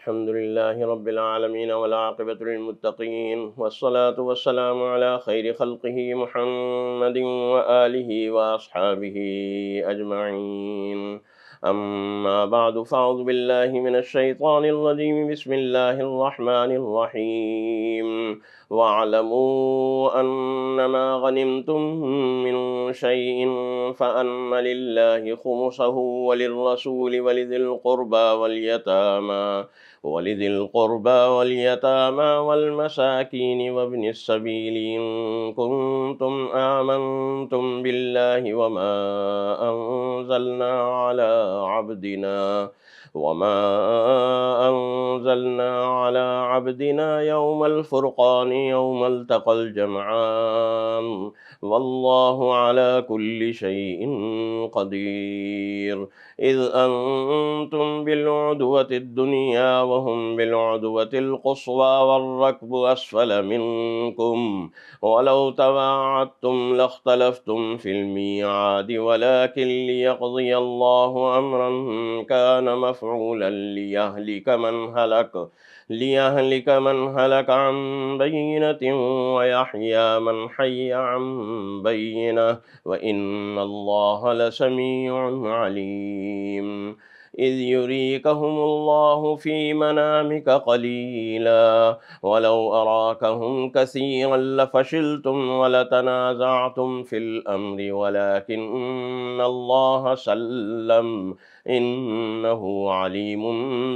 الحمد لله رب العالمين والعاقبة للمتقين والصلاة والسلام على خير خلقه محمد وآله وأصحابه أجمعين أما بعد فأعوذ بالله من الشيطان الرجيم بسم الله الرحمن الرحيم واعلموا أنما غنمتم من شيء فأن لله خمسه وللرسول ولذي القربى واليتامى ولذي القربى واليتامى والمساكين وابن السبيل إن كنتم آمنتم بالله وما أنزلنا على عبدنا وما أنزلنا على عبدنا يوم الفرقان يوم التقى الجمعان والله على كل شيء قدير إذ أنتم بالعدوة الدنيا وهم بالعدوة القصوى والركب أسفل منكم ولو تواعدتم لاختلفتم في الميعاد ولكن ليقضي الله أمرا كان مفعولا مفعولا ليهلك من هلك ليهلك من هلك عن بينة ويحيى من حي عن بينة وإن الله لسميع عليم إذ يريكهم الله في منامك قليلا ولو أراكهم كثيرا لفشلتم ولتنازعتم في الأمر ولكن الله سلم إنه عليم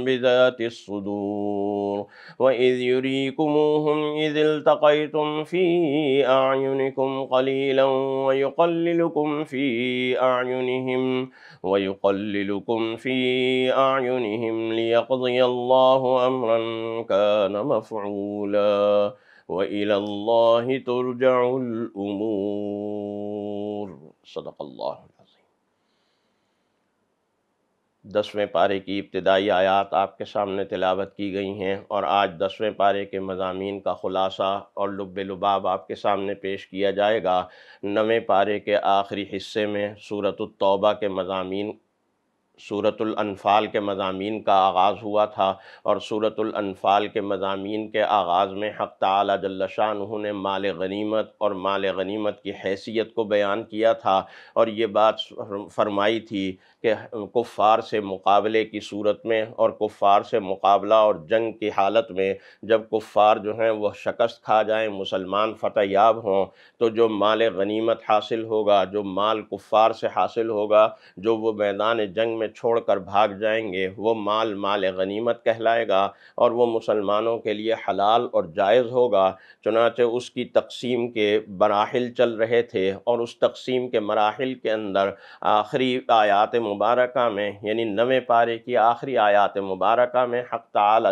بذات الصدور وإذ يريكموهم إذ التقيتم في أعينكم قليلا ويقللكم في أعينهم ويقللكم في أعينهم ليقضي الله أمرا كان مفعولا وإلى الله ترجع الأمور صدق الله दसवें पारे की इब्तदाई आयात आपके सामने तिलावत की गई हैं और आज दसवें पारे के मजामी का ख़ुलासा और लुब लुबाब आपके सामने पेश किया जाएगा नवें पारे के आखिरी हिस्से में सूरत तौबा के मजामी सूरतुल्फ़ाल के मजामी का आगाज़ हुआ था और सूरतुल्फ़ाल के मजामी के आगाज़ में हक़ ताली जल्लाशाह ने माल गनीमत और माल गनीमत की हैसियत को बयान किया था और ये बात फरमाई थी कि कुफ़ार से मुकाबले की सूरत में और कुफ़ार से मुकाबला और जंग की हालत में जब कुफ़ार जो हैं वह शकस्त खा जाएं मुसलमान फ़तेह याब हों तो जो माल गनीमत हासिल होगा जो माल कुफ़ार से हासिल होगा जो वो मैदान जंग में छोड़ कर भाग जाएंगे वो माल माल गनीमत कहलाएगा और वो मुसलमानों के लिए हलाल और जायज़ होगा चुनाचे उसकी तकसीम के मराहल चल रहे थे और उस तकसीम के मराहल के अंदर आखिरी आयात मुबारक में यानी नवे पारे की आखिरी आयात मुबारक में हक ताल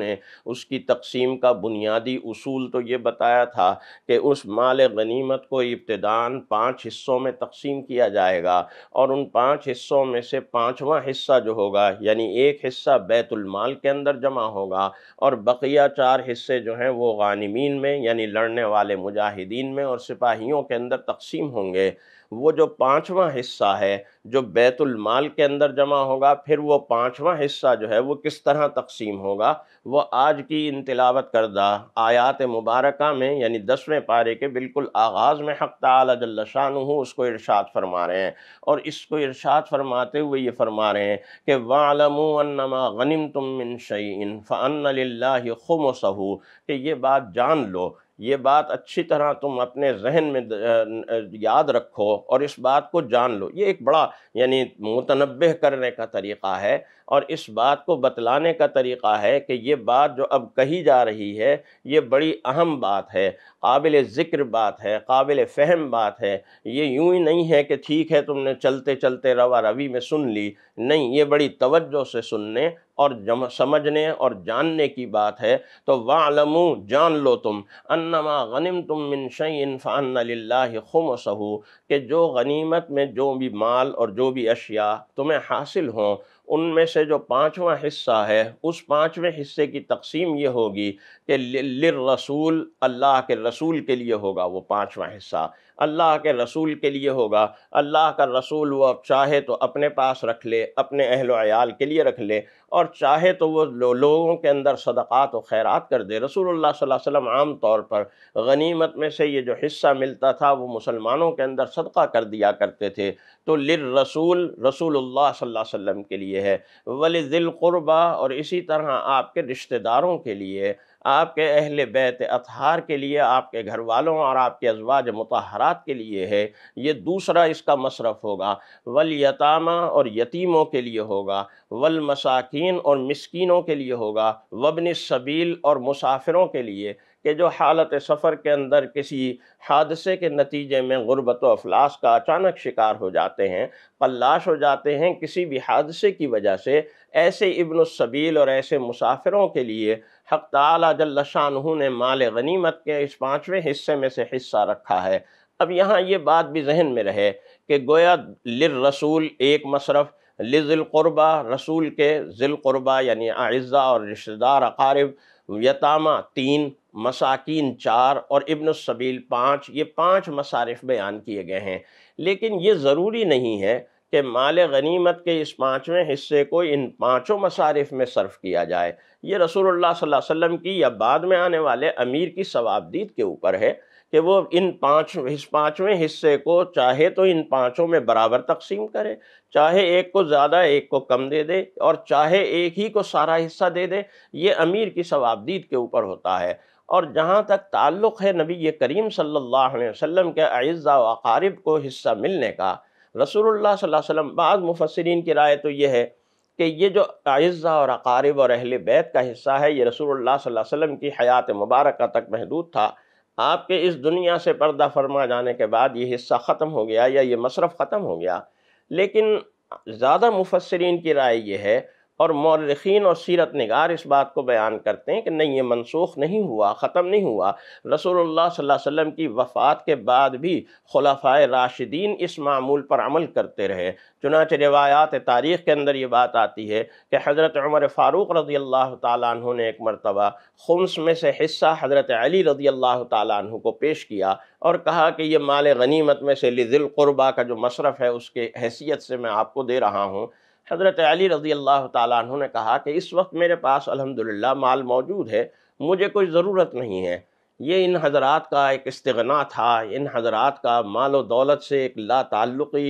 ने उसकी तकसीम का बुनियादी असूल तो ये बताया था कि उस माल गनीमत को इब्तदान पाँच हिस्सों में तकसीम किया जाएगा और उन पाँच हिस्सों में से पाँचवा हिस्सा जो होगा यानी एक हिस्सा बैतुलमाल के अंदर जमा होगा और बकिया चार हिस्से जो हैं वो गानिमीन में यानी लड़ने वाले मुजाहिदीन में और सिपाहियों के अंदर तकसीम होंगे वो जो पांचवा हिस्सा है जो बैतुल माल के अंदर जमा होगा फिर वो पांचवा हिस्सा जो है वो किस तरह तकसीम होगा वो आज की इन तिलावत करदा आयात मुबारक में यानी दसवें पारे के बिल्कुल आगाज़ में हक तलाशान हूँ उसको इरशाद फरमा रहे हैं और इसको इरशाद फरमाते हुए ये फरमा रहे हैं कि वालमा गनिम तुम मिन शईन फ़न खुम सहू कि ये बात जान लो ये बात अच्छी तरह तुम अपने जहन में याद रखो और इस बात को जान लो ये एक बड़ा यानी मुतनबह करने का तरीक़ा है और इस बात को बतलाने का तरीक़ा है कि ये बात जो अब कही जा रही है ये बड़ी अहम बात है काबिल ज़िक्र बात है काबिल फ़हम बात है ये यूँ ही नहीं है कि ठीक है तुमने चलते चलते रवा रवि में सुन ली नहीं ये बड़ी तवज्जो से सुनने और जम समझने और जानने की बात है तो वालमू जान लो तुम अन्नमा गनीम तुम मिन शैन फ़ान खुम सहू कि जो गनीमत में जो भी माल और जो भी अशिया तुम्हें हासिल हों उनमें से जो पाँचवा हिस्सा है उस पाँचवें हिस्से की तकसीम ये होगी कि लिर रसूल अल्लाह के रसूल के लिए होगा वो पाँचवा हिस्सा अल्लाह के रसूल के लिए होगा अल्लाह का रसूल वो अब चाहे तो अपने पास रख ले अपने अहल आयाल के लिए रख ले और चाहे तो वो लो, लोगों के अंदर सदक़ात व खैरत कर दे रसूल वसल्लम आम तौर पर गनीमत में से ये जो हिस्सा मिलता था वो मुसलमानों के अंदर सदका कर दिया करते थे तो लिर रसूल रसूल वसल्लम के लिए है वल दिल और इसी तरह आपके रिश्तेदारों के लिए आपके अहल बैत अतहार के लिए आपके घर वालों और आपके अजवाज मतहरात के लिए है ये दूसरा इसका मशरफ होगा वल यतामा और यतीमों के लिए होगा वल मसाकिन और मस्किनों के लिए होगा वबन सबील और मुसाफिरों के लिए कि जो हालत सफ़र के अंदर किसी हादसे के नतीजे में गुरबत अफलास का अचानक शिकार हो जाते हैं पल्लाश हो जाते हैं किसी भी हादसे की वजह से ऐसे इब्न सबील और ऐसे मुसाफिरों के लिए हक ताला जल्लशाह ने माल गनीमत के इस पाँचवें हिस्से में से हिस्सा रखा है अब यहाँ ये बात भी जहन में रहे कि गोया लिर रसूल एक मशरफ़ लिजुलक़ुरबा रसूल के ज़िलक़ुरबा यानी आज़ा और रिश्तेदार अकारब यतामा तीन मसाकिन चार और इबन सबील पाँच ये पाँच मसारफ बयान किए गए हैं लेकिन ये ज़रूरी नहीं है कि माल गनीमत के इस पाँचवें हिस्से को इन पाँचों मसारफ में सर्फ किया जाए ये रसूलुल्लाह सल्लल्लाहु अलैहि वसल्लम की या बाद में आने वाले अमीर की सवाबदीद के ऊपर है कि वो इन पाँच इस पाँचवें हिस्से को चाहे तो इन पाँचों में बराबर तकसीम करे चाहे एक को ज़्यादा एक को कम दे दे और चाहे एक ही को सारा हिस्सा दे दे ये अमीर की सवाबदीद के ऊपर होता है और जहाँ तक ताल्लुक़ है नबी करीम सल्लल्लाहु अलैहि वसल्लम के अज्ज़ा व अकारिब को हिस्सा मिलने का रसूलुल्लाह सल्लल्लाहु अलैहि वसल्लम बाज़ मुफसरीन की राय तो ये है कि ये जो आयज़ा और अकारब और अहल बैत का हिस्सा है ये रसूलुल्लाह सल्लल्लाहु अलैहि वसल्लम की हयात मुबारक तक महदूद था आपके इस दुनिया से पर्दा फरमा जाने के बाद ये हिस्सा ख़त्म हो गया या ये मशरफ़ ख़त्म हो गया लेकिन ज़्यादा मुफसरीन की राय यह है और मौरखीन और सीरत नगार इस बात को बयान करते हैं कि नहीं ये मनसूख नहीं हुआ ख़त्म नहीं हुआ रसोल्ला वसम की वफ़ात के बाद भी खुलाफा राशिदीन इस मामूल पर अमल करते रहे चुनाच रवायात तारीख़ के अंदर ये बात आती है कि हज़रत उमर फ़ारूक रज़ी अल्लाह तु ने एक मरतबा खुमस में से हिस्सा हज़रत अली रज़ी अल्लाह तु को पेश किया और कहा कि ये माल गनीमत में से लिजिल क़ुरबा का जो मशरफ़ है उसके हैसियत से मैं आपको दे रहा हूँ हज़रत अली रज़ी अल्लाह तु ने कहा कि इस वक्त मेरे पास अल्हम्दुलिल्लाह माल मौजूद है मुझे कोई ज़रूरत नहीं है ये इन हजरात का एक इस्तगना था इन हजरात का माल और दौलत से एक ला ताल्लुक़ी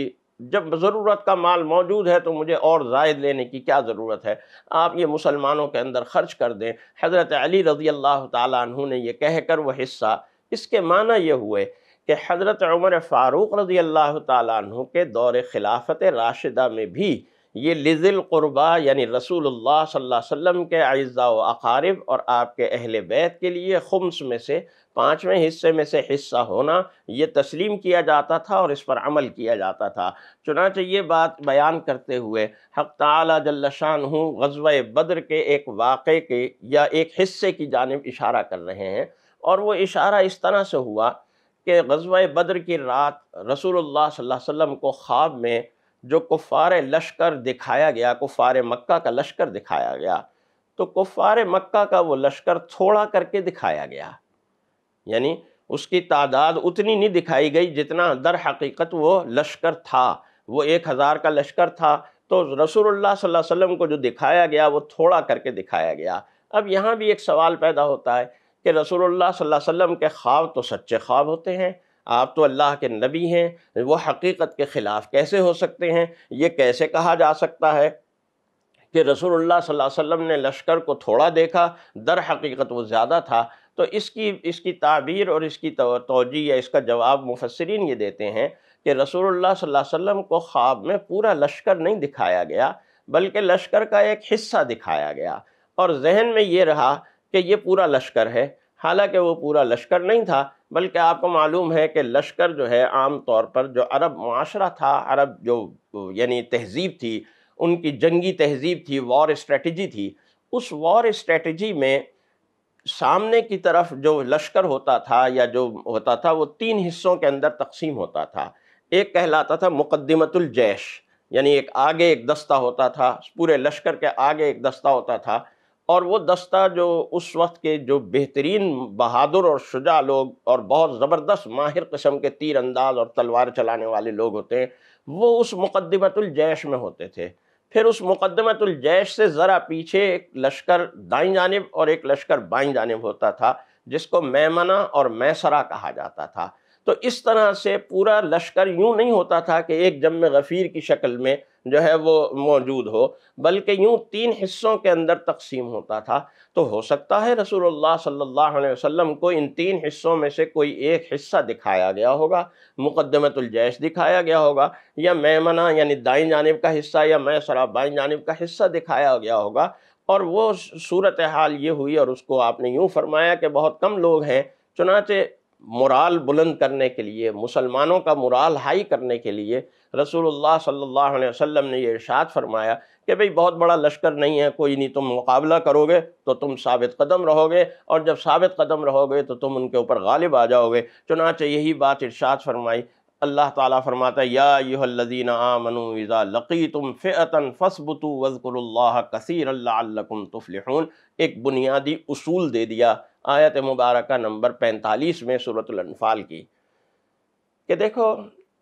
जब ज़रूरत का माल मौजूद है तो मुझे और जायद लेने की क्या ज़रूरत है आप ये मुसलमानों के अंदर ख़र्च कर दें हज़रत अली रज़ी अल्लाह तु ने यह कह कर वह हिस्सा इसके माना ये हुए कि हज़रत उमर फ़ारूक़ रज़ी अल्लाह तु के दौर खिलाफत राशिदा में भी ये लिजिल क़ुरबा यानी रसूल सल्लल्लाहु अलैहि के व अकारिब और आपके अहल बैत के लिए खुम्स में से पाँचवें हिस्से में से हिस्सा होना ये तस्लीम किया जाता था और इस पर अमल किया जाता था चुनाचे ये बात बयान करते हुए हक तलाशान हूँ गजब बद्र के एक वाक़े के या एक हिस्से की जानब इशारा कर रहे हैं और वो इशारा इस तरह से हुआ कि गजब बद्र की रात रसूल सल्लल्लाहु को ख्वाब में जो कुफ़ार लश्कर दिखाया गया कुफ़ार मक्का का लश्कर दिखाया गया तो कुफ़ार मक्का का वो लश्कर थोड़ा करके दिखाया गया यानी उसकी तादाद उतनी नहीं दिखाई गई जितना दर हकीकत वो लश्कर था वो एक हज़ार का लश्कर था तो रसूलुल्लाह सल्लल्लाहु अलैहि वसल्लम को जो दिखाया गया वो थोड़ा करके दिखाया गया अब यहाँ भी एक सवाल पैदा होता है कि रसूलुल्लाह सल्लल्लाहु अलैहि वसल्लम के ख्वाब तो सच्चे ख्वाब होते हैं आप तो अल्लाह के नबी हैं वो हकीकत के ख़िलाफ़ कैसे हो सकते हैं ये कैसे कहा जा सकता है कि रसूलुल्लाह सल्लल्लाहु अलैहि वसल्लम ने लश्कर को थोड़ा देखा दर हकीकत वो ज़्यादा था तो इसकी इसकी ताबीर और इसकी तोजी या इसका जवाब मुफसरीन ये देते हैं कि रसूलुल्लाह सल्लल्लाहु अलैहि वसल्लम को ख्वाब में पूरा लश्कर नहीं दिखाया गया बल्कि लश्कर का एक हिस्सा दिखाया गया और जहन में ये रहा कि ये पूरा लश्कर है हालांकि वो पूरा लश्कर नहीं था बल्कि आपको मालूम है कि लश्कर जो है आम तौर पर जो अरब माशरा था अरब जो यानी तहजीब थी उनकी जंगी तहजीब थी वॉर स्ट्रेटजी थी उस वॉर स्ट्रेटजी में सामने की तरफ जो लश्कर होता था या जो होता था वो तीन हिस्सों के अंदर तकसीम होता था एक कहलाता था मुकदमतुल जैश यानी एक आगे एक दस्ता होता था पूरे लश्कर के आगे एक दस्ता होता था और वो दस्ता जो उस वक्त के जो बेहतरीन बहादुर और शुजा लोग और बहुत ज़बरदस्त माहिर कस्म के तीर अंदाज और तलवार चलाने वाले लोग होते हैं वो उस मुकदमतुलजैश में होते थे फिर उस मुकदमतुलजैश से ज़रा पीछे एक लश्कर दाई जानब और एक लश्कर बाई जानब होता था जिसको मैमना और मैसरा कहा जाता था तो इस तरह से पूरा लश्कर यूँ नहीं होता था कि एक जम गफ़ीर की शक्ल में जो है वो मौजूद हो बल्कि यूँ तीन हिस्सों के अंदर तकसीम होता था तो हो सकता है रसूलुल्लाह सल्लल्लाहु अलैहि वसल्लम को इन तीन हिस्सों में से कोई एक हिस्सा दिखाया गया होगा मुकदमतुलजैश दिखाया गया होगा या मैमना यानी दाई जानब का हिस्सा या मैं शराब बाई जानब का हिस्सा दिखाया गया होगा और वो सूरत हाल ये हुई और उसको आपने यूँ फरमाया कि बहुत कम लोग हैं चुनाचे मुराल बुलंद करने के लिए मुसलमानों का मुराल हाई करने के लिए रसूलुल्लाह सल्लल्लाहु अलैहि वसल्लम ने यह इरशाद फरमाया कि भाई बहुत बड़ा लश्कर नहीं है कोई नहीं तुम मुकाबला करोगे तो तुम साबित कदम रहोगे और जब साबित कदम रहोगे तो तुम उनके ऊपर गालिब आ जाओगे चुनाचे यही बात इरशाद फरमाई अल्लाह ताला फरमाता है यादीन आमनु इज़ा लकी तुम फ़िअतन फ़सबतु वज़कुल्ला कसर तुफ़लहून एक बुनियादी उसूल दे दिया आयत मुबारक नंबर 45 में सूरतलनफ़ाल की कि देखो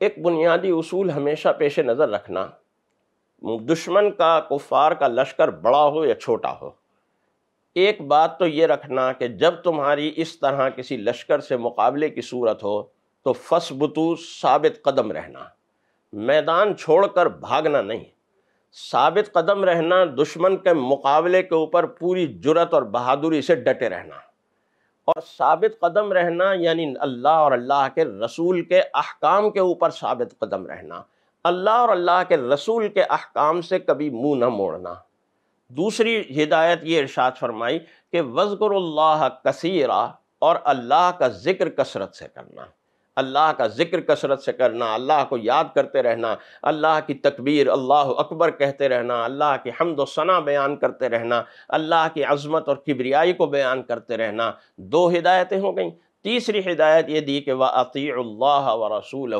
एक बुनियादी उसूल हमेशा पेश नज़र रखना दुश्मन का कुफार का लश्कर बड़ा हो या छोटा हो एक बात तो ये रखना कि जब तुम्हारी इस तरह किसी लश्कर से मुकाबले की सूरत हो तो फसबतू साबित कदम रहना मैदान छोड़कर भागना नहीं साबित कदम रहना दुश्मन के मुकाबले के ऊपर पूरी जुरत और बहादुरी से डटे रहना और साबित कदम रहना यानी अल्लाह और अल्लाह के रसूल के अहकाम के ऊपर साबित कदम रहना अल्लाह और अल्लाह के रसूल के अहकाम से कभी मुंह न मोड़ना दूसरी हिदायत ये इरशाद फरमाई कि वज़गुरल्ला कसीरा और अल्लाह का ज़िक्र कसरत से करना अल्लाह का ज़िक्र कसरत से करना अल्लाह को याद करते रहना अल्लाह की तकबीर अल्लाह अकबर कहते रहना अल्लाह की हमद सना बयान करते रहना अल्लाह की अज़मत और किबरियाई को बयान करते रहना दो हिदायतें हो गई तीसरी हिदायत ये दी कि व अतील्ला व रसूल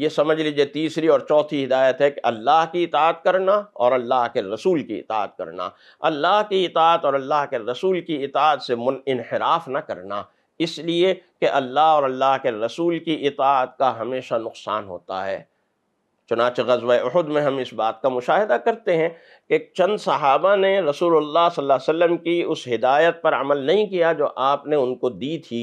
ये समझ लीजिए तीसरी और चौथी हिदायत है कि अल्लाह की इतात करना और अल्लाह के रसूल की इतात करना अल्लाह की इतात और अल्लाह के रसूल की इतात से मुनहराफ ना करना इसलिए कि अल्लाह और अल्लाह के रसूल की इतात का हमेशा नुकसान होता है चुनाच गजब में हम इस बात का मुशाह करते हैं कि चंद सहाबा ने अलैहि वसल्लम की उस हिदायत पर अमल नहीं किया जो आपने उनको दी थी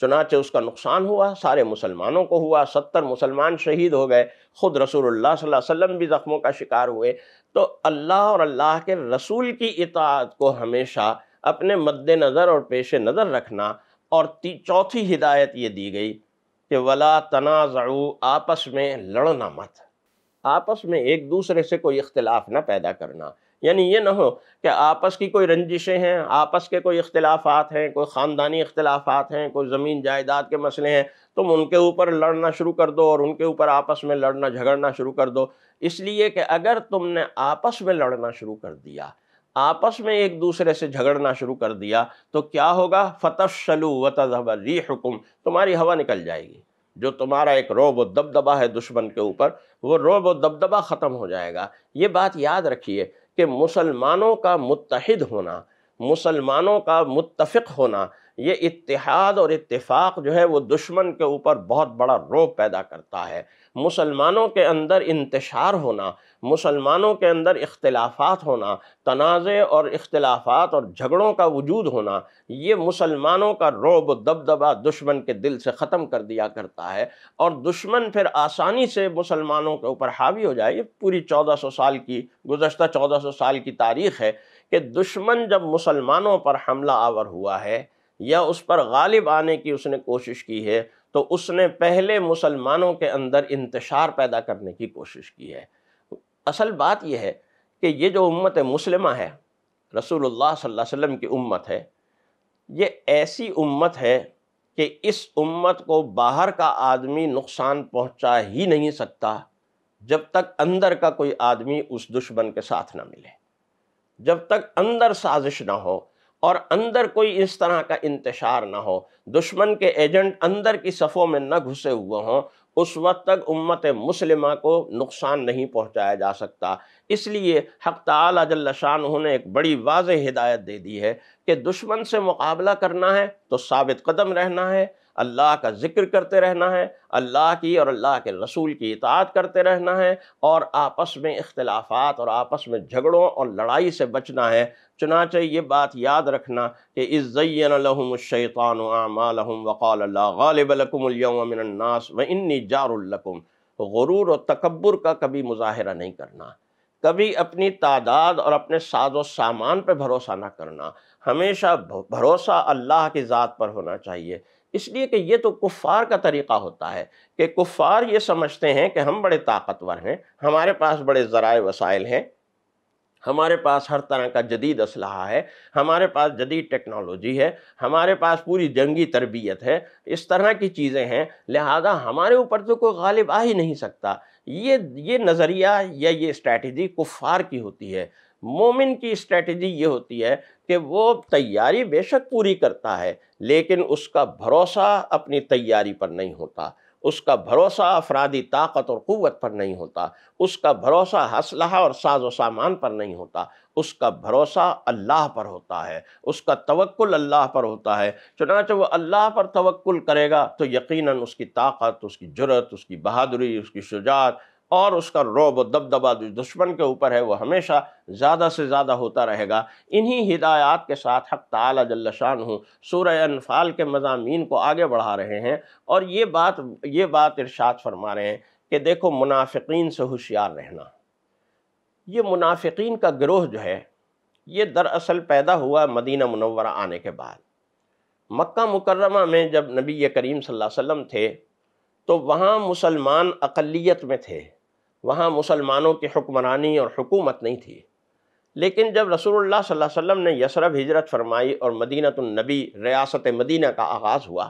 चुनाचे उसका नुकसान हुआ सारे मुसलमानों को हुआ सत्तर मुसलमान शहीद हो गए ख़ुद रसूलुल्लाह सल्लल्लाहु अलैहि वसल्लम भी ज़ख्मों का शिकार हुए तो अल्लाह और अल्लाह के रसूल की इतात को हमेशा अपने मद्द नज़र और पेश नज़र रखना और चौथी हिदायत ये दी गई कि वला तनाज़ु आपस में लड़ना मत आपस में एक दूसरे से कोई इख्तलाफ ना पैदा करना यानी ये ना हो कि आपस की कोई रंजिशें हैं आपस के कोई इख्तलाफात हैं कोई ख़ानदानी इख्तलाफात हैं कोई ज़मीन जायदाद के मसले हैं तुम उनके ऊपर लड़ना शुरू कर दो और उनके ऊपर आपस में लड़ना झगड़ना शुरू कर दो इसलिए कि अगर तुमने आपस में लड़ना शुरू कर दिया आपस में एक दूसरे से झगड़ना शुरू कर दिया तो क्या होगा फतशलू व तजहब री हुकुम तुम्हारी हवा निकल जाएगी जो तुम्हारा एक रोब व दबदबा है दुश्मन के ऊपर वो रोब व दबदबा ख़त्म हो जाएगा ये बात याद रखिए कि मुसलमानों का मुतहद होना मुसलमानों का मुतफ़ होना ये इतिहाद और इतफाक़ जो है वो दुश्मन के ऊपर बहुत बड़ा रोग पैदा करता है मुसलमानों के अंदर इंतशार होना मुसलमानों के अंदर इख्लाफा होना तनाज़े और इख्लाफा और झगड़ों का वजूद होना ये मुसलमानों का रोब दबदबा दुश्मन के दिल से ख़त्म कर दिया करता है और दुश्मन फिर आसानी से मुसलमानों के ऊपर हावी हो जाए ये पूरी चौदह सौ साल की गुजशत चौदह सौ साल की तारीख़ है कि दुश्मन जब मुसलमानों पर हमला आवर हुआ है या उस पर गालिब आने की उसने कोशिश की है तो उसने पहले मुसलमानों के अंदर इंतशार पैदा करने की कोशिश की है असल बात यह है कि ये जो उम्मत मुसलम है रसूलुल्लाह सल्लल्लाहु अलैहि वसल्लम की उम्मत है ये ऐसी उम्मत है कि इस उम्मत को बाहर का आदमी नुकसान पहुंचा ही नहीं सकता जब तक अंदर का कोई आदमी उस दुश्मन के साथ ना मिले जब तक अंदर साजिश ना हो और अंदर कोई इस तरह का इंतशार ना हो दुश्मन के एजेंट अंदर की सफ़ों में न घुसे हुए हों उस वक्त तक उम्मत मुसलिमा को नुकसान नहीं पहुंचाया जा सकता इसलिए हक ताला उन्होंने शाह एक बड़ी वाज हिदायत दे दी है कि दुश्मन से मुकाबला करना है तो साबित कदम रहना है अल्लाह का ज़िक्र करते रहना है अल्लाह की और अल्लाह के रसूल की इतात करते रहना है और आपस में इख्तलाफात और आपस में झगड़ों और लड़ाई से बचना है चुनाचे ये बात याद रखना कि इज़ैन लहमशैतान आमालहम वक़ाल व इन्नी जारुल्लकुम गुरूर और तकबर का कभी मुजाहरा नहीं करना कभी अपनी तादाद और अपने साजो सामान पर भरोसा ना करना हमेशा भरोसा अल्लाह की ज़ात पर होना चाहिए इसलिए कि ये तो कुफ़ार का तरीक़ा होता है कि कुफ़ार ये समझते हैं कि हम बड़े ताकतवर हैं हमारे पास बड़े ज़रा वसाइल हैं हमारे पास हर तरह का जदीद असलाह है हमारे पास जदीद टेक्नोलॉजी है हमारे पास पूरी जंगी तरबियत है इस तरह की चीज़ें हैं लिहाजा हमारे ऊपर तो कोई गालिब आ ही नहीं सकता ये ये नज़रिया या ये स्ट्रैटी कुफ़ार की होती है मोमिन की स्ट्रैटी ये होती है कि वो तैयारी बेशक पूरी करता है लेकिन उसका भरोसा अपनी तैयारी पर नहीं होता उसका भरोसा अफरादी ताकत और क़वत पर नहीं होता उसका भरोसा हसलहा और साजो सामान पर नहीं होता उसका भरोसा अल्लाह पर होता है उसका तवक्ल अल्लाह पर होता है चुनाच वो अल्लाह पर तवक्ल करेगा तो यकीनन उसकी ताकत उसकी जरूरत उसकी बहादुरी उसकी शुजात और उसका रौब दबदबा जो दुश्मन के ऊपर है वो हमेशा ज़्यादा से ज़्यादा होता रहेगा इन्हीं हिदायत के साथ हक ताला जल्लशान हूँ सूर्य अनफाल के मजामी को आगे बढ़ा रहे हैं और ये बात ये बात इर्शाद फरमा रहे हैं कि देखो मुनाफिकीन से होशियार रहना ये मुनाफिकीन का ग्रोह जो है ये दरअसल पैदा हुआ मदीना मुनवरा आने के बाद मक्का मुकर्रमा में जब नबी करीम सल्लल्लाहु अलैहि वसल्लम थे तो वहाँ मुसलमान अकलीत में थे वहाँ मुसलमानों की हुक्मरानी और हुकूमत नहीं थी लेकिन जब रसूलुल्लाह सल्लल्लाहु अलैहि वसल्लम ने यसरब हिजरत फरमाई और मदीनतुलनबी रियासत मदीना का आगाज़ हुआ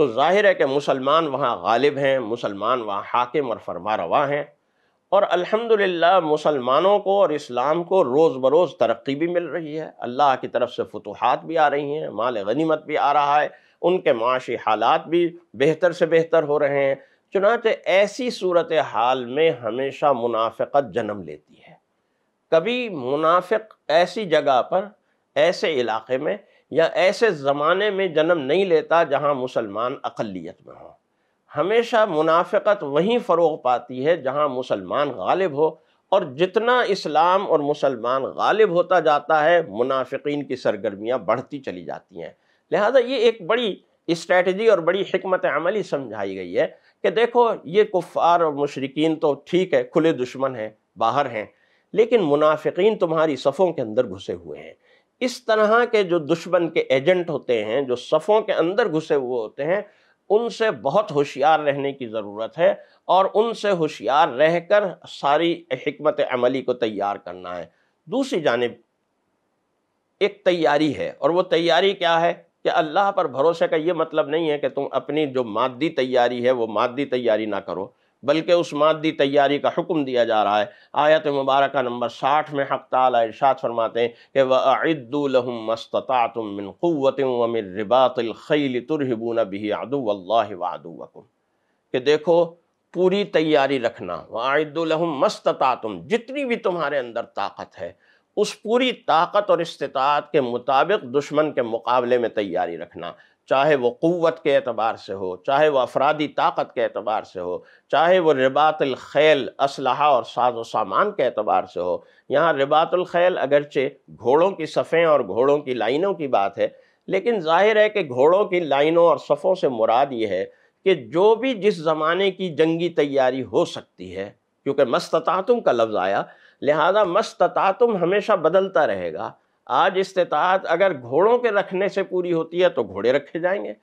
तो जाहिर है कि मुसलमान वहाँ गालिब हैं मुसलमान वहाँ हाकिम और फरमा रवा हैं और अल्हम्दुलिल्लाह मुसलमानों को और इस्लाम को रोज़ बरोज़ तरक्की भी मिल रही है अल्लाह की तरफ से फतूहत भी आ रही हैं माल गनीमत भी आ रहा है उनके माशी हालात भी बेहतर से बेहतर हो रहे हैं चुनाचे ऐसी सूरत हाल में हमेशा मुनाफ़त जन्म लेती है कभी मुनाफिक ऐसी जगह पर ऐसे इलाके में या ऐसे ज़माने में जन्म नहीं लेता जहां मुसलमान अकलीत में हो हमेशा मुनाफ़त वहीं फ़रोग पाती है जहां मुसलमान गालिब हो और जितना इस्लाम और मुसलमान गालिब होता जाता है मुनाफिकीन की सरगर्मियाँ बढ़ती चली जाती हैं लिहाजा ये एक बड़ी स्ट्रेटजी और बड़ी हमत अमली समझाई गई है कि देखो ये कुफ़ार और मशरकिन तो ठीक है खुले दुश्मन हैं बाहर हैं लेकिन मुनाफिकीन तुम्हारी सफ़ों के अंदर घुसे हुए हैं इस तरह के जो दुश्मन के एजेंट होते हैं जो सफ़ों के अंदर घुसे हुए होते हैं उनसे बहुत होशियार रहने की ज़रूरत है और उनसे होशियार रहकर सारी हमत अमली को तैयार करना है दूसरी जानब एक तैयारी है और वो तैयारी क्या है कि अल्लाह पर भरोसे का ये मतलब नहीं है कि तुम अपनी जो मादी तैयारी है वो मादी तैयारी ना करो बल्कि उस मादी तैयारी का हुक्म दिया जा रहा है आयत मुबारक नंबर साठ में हक ताल फरमाते हैं कि वद्दुलहम मस्ततातुम कि देखो पूरी तैयारी रखना मस्तता तुम जितनी भी तुम्हारे अंदर ताकत है उस पूरी ताकत और इस्तात के मुताबिक दुश्मन के मुकाबले में तैयारी रखना चाहे वो क़वत के अतबार से हो चाहे वह अफरादी ताकत के अतबार से हो चाहे वो रिबातलखैल असल और साजो सामान के अतबार से हो यहाँ रिबातलखैल अगरचे घोड़ों की सफ़ें और घोड़ों की लाइनों की बात है लेकिन जाहिर है कि घोड़ों की लाइनों और सफ़ों से मुराद ये है कि जो भी जिस ज़माने की जंगी तैयारी हो सकती है क्योंकि मस्ततातुम का लफ्ज़ आया लिहाजा मस्तता तुम हमेशा बदलता रहेगा आज इस्तात अगर घोड़ों के रखने से पूरी होती है तो घोड़े रखे जाएंगे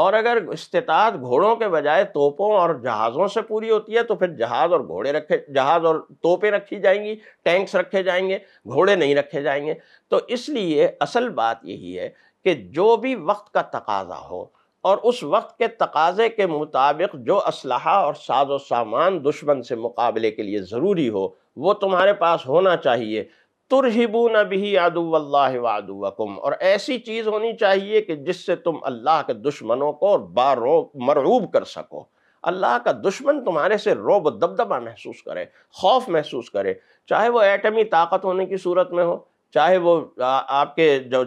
और अगर इस्तात घोड़ों के बजाय तोपों और जहाज़ों से पूरी होती है तो फिर जहाज़ और घोड़े रखे जहाज़ और तोपें रखी जाएंगी टैंक्स रखे जाएंगे घोड़े नहीं रखे जाएंगे तो इसलिए असल बात यही है कि जो भी वक्त का तकाजा हो और उस वक्त के तकाजे के मुताबिक जो असलाहा और साजो सामान दुश्मन से मुकाबले के लिए ज़रूरी हो वो तुम्हारे पास होना चाहिए तुरहिबून भी आदुल्ला वादुकुम और ऐसी चीज़ होनी चाहिए कि जिससे तुम अल्लाह के दुश्मनों को बारो मरूब कर सको अल्लाह का दुश्मन तुम्हारे से रोब दबदबा महसूस करे खौफ महसूस करे चाहे वो एटमी ताकत होने की सूरत में हो चाहे वो आ, आपके जो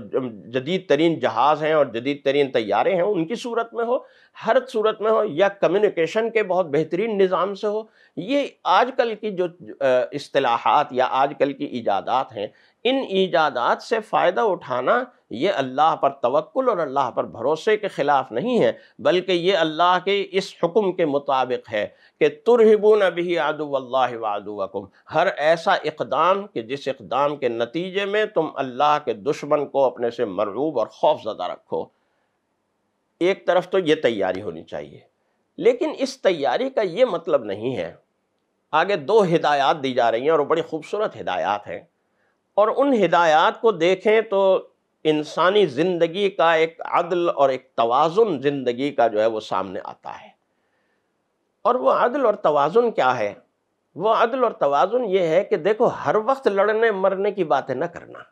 जदीद तरीन जहाज़ हैं और जदीद तरीन तैयारे हैं उनकी सूरत में हो हर सूरत में हो या कम्युनिकेशन के बहुत बेहतरीन निज़ाम से हो ये आजकल की जो अصलाहत या आजकल की ईजादात हैं इन ईजादात से फ़ायदा उठाना ये अल्लाह पर तवक्ल और अल्लाह पर भरोसे के ख़िलाफ़ नहीं है बल्कि ये अल्लाह के इस हुक्म के मुताबिक है कि तुरहिबून नबी आदुल्ला हर ऐसा इकदाम कि जिस इकदाम के नतीजे में तुम अल्लाह के दुश्मन को अपने से मरूब और खौफजदा रखो एक तरफ तो ये तैयारी होनी चाहिए लेकिन इस तैयारी का ये मतलब नहीं है आगे दो हिदायत दी जा रही हैं और बड़ी खूबसूरत हिदायत हैं और उन हिदायत को देखें तो इंसानी ज़िंदगी का एक अदल और एक तोज़ुन ज़िंदगी का जो है वो सामने आता है और वो अदल और तोज़ुन क्या है वो अदल और तोज़ुन ये है कि देखो हर वक्त लड़ने मरने की बातें ना करना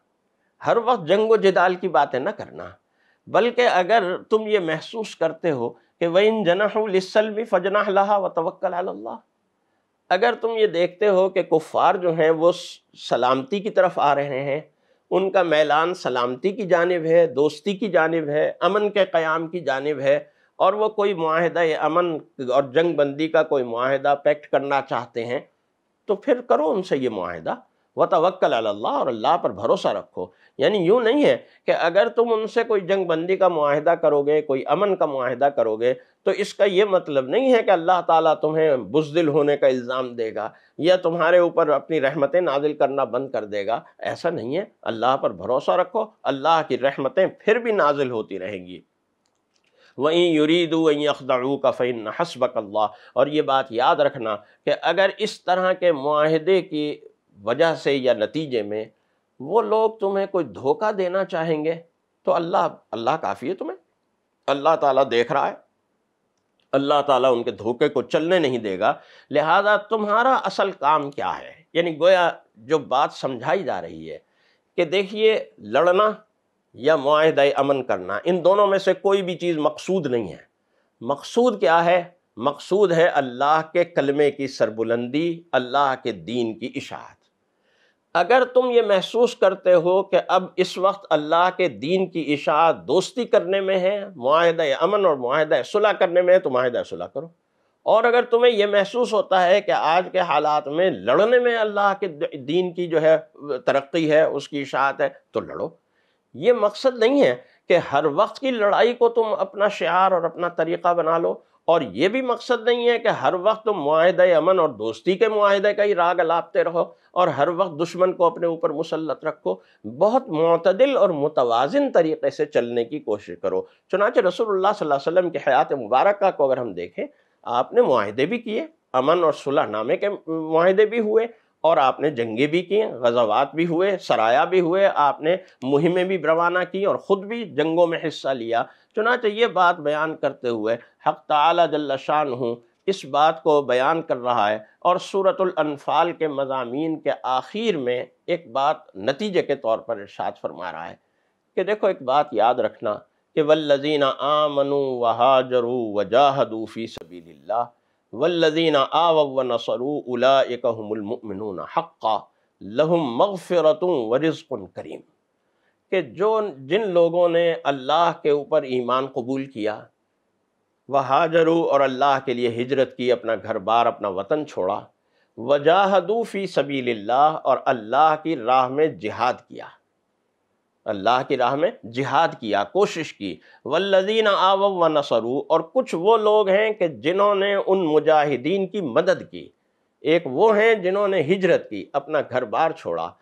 हर वक्त जंग जदाल की बातें ना करना बल्कि अगर तुम ये महसूस करते हो कि वह इन जनासलमी फ़जना व तवक्ल अल्लाह अगर तुम ये देखते हो कि कुफ़ार जो हैं वो सलामती की तरफ आ रहे हैं उनका मैलान सलामती की जानब है दोस्ती की जानब है अमन के क़्याम की जानब है और वह कोई माहदा अमन और जंग बंदी का कोई माहदा पैक्ट करना चाहते हैं तो फिर करो उनसे ये माहदा व तवक्ल अल्लाह और अल्लाह पर भरोसा रखो यानी यूँ नहीं है कि अगर तुम उनसे कोई जंग बंदी का माहदा करोगे कोई अमन का माहदा करोगे तो इसका ये मतलब नहीं है कि अल्लाह ताला तुम्हें बुजदिल होने का इल्ज़ाम देगा या तुम्हारे ऊपर अपनी रहमतें नाजिल करना बंद कर देगा ऐसा नहीं है अल्लाह पर भरोसा रखो अल्लाह की रहमतें फिर भी नाजिल होती रहेंगी वहीं युरीदू वहीं अखदारू का फ़ैन हसबक अल्लाह और ये बात याद रखना कि अगर इस तरह के माहदे की वजह से या नतीजे में वो लोग तुम्हें कोई धोखा देना चाहेंगे तो अल्लाह अल्लाह काफ़ी है तुम्हें अल्लाह ताला देख रहा है अल्लाह ताला उनके धोखे को चलने नहीं देगा लिहाजा तुम्हारा असल काम क्या है यानी गोया जो बात समझाई जा रही है कि देखिए लड़ना या माहद अमन करना इन दोनों में से कोई भी चीज़ मकसूद नहीं है मकसूद क्या है मकसूद है अल्लाह के कलमे की सरबुलंदी अल्लाह के दीन की इशात अगर तुम ये महसूस करते हो कि अब इस वक्त अल्लाह के दीन की इशात दोस्ती करने में है माहद अमन और माहद सुलह करने में है तो माहद सुलह करो और अगर तुम्हें यह महसूस होता है कि आज के हालात में लड़ने में अल्लाह के दीन की जो है तरक्की है उसकी इशात है तो लड़ो ये मकसद नहीं है कि हर वक्त की लड़ाई को तुम अपना शार और अपना तरीक़ा बना लो और ये भी मकसद नहीं है कि हर वक्त तुम माहदे अमन और दोस्ती के माहदे का ही राग अलापते रहो और हर वक्त दुश्मन को अपने ऊपर मुसलत रखो बहुत मतदिल और मुतवाजन तरीके से चलने की कोशिश करो चुनाच रसोल्ला वसम के हयात मुबारक को अगर हम देखें आपने माहदे भी किए अमन और सुलह नामे के माहदे भी हुए और आपने जंगे भी किए गजवात भी हुए सराया भी हुए आपने मुहिमें भी रवाना की और ख़ुद भी जंगों में हिस्सा लिया चुनाच ये बात बयान करते हुए हक ताला जल्ला हूँ इस बात को बयान कर रहा है और सूरतुल्फाल के मजामी के आखिर में एक बात नतीजे के तौर पर इर्शाद फरमा रहा है कि देखो एक बात याद रखना कि वल्लजीना आमनु वहाजरू वजाहदूफ़ी सबील्ला वल्लजीना आव नसरू उलाकमिन हक़ा लहम मगफ़रत वरज़ करीम कि जो जिन लोगों ने अल्लाह के ऊपर ईमान कबूल किया वह हाजरू और अल्लाह के लिए हिजरत की अपना घर बार अपना वतन छोड़ा वजाहदू फ़ी सबील्ला और अल्लाह की राह में जिहाद किया अल्लाह की राह में जिहाद किया कोशिश की वल्लजीन आव व नसरू और कुछ वो लोग हैं कि जिन्होंने उन मुजाहिदीन की मदद की एक वो हैं जिन्होंने हिजरत की अपना घर बार छोड़ा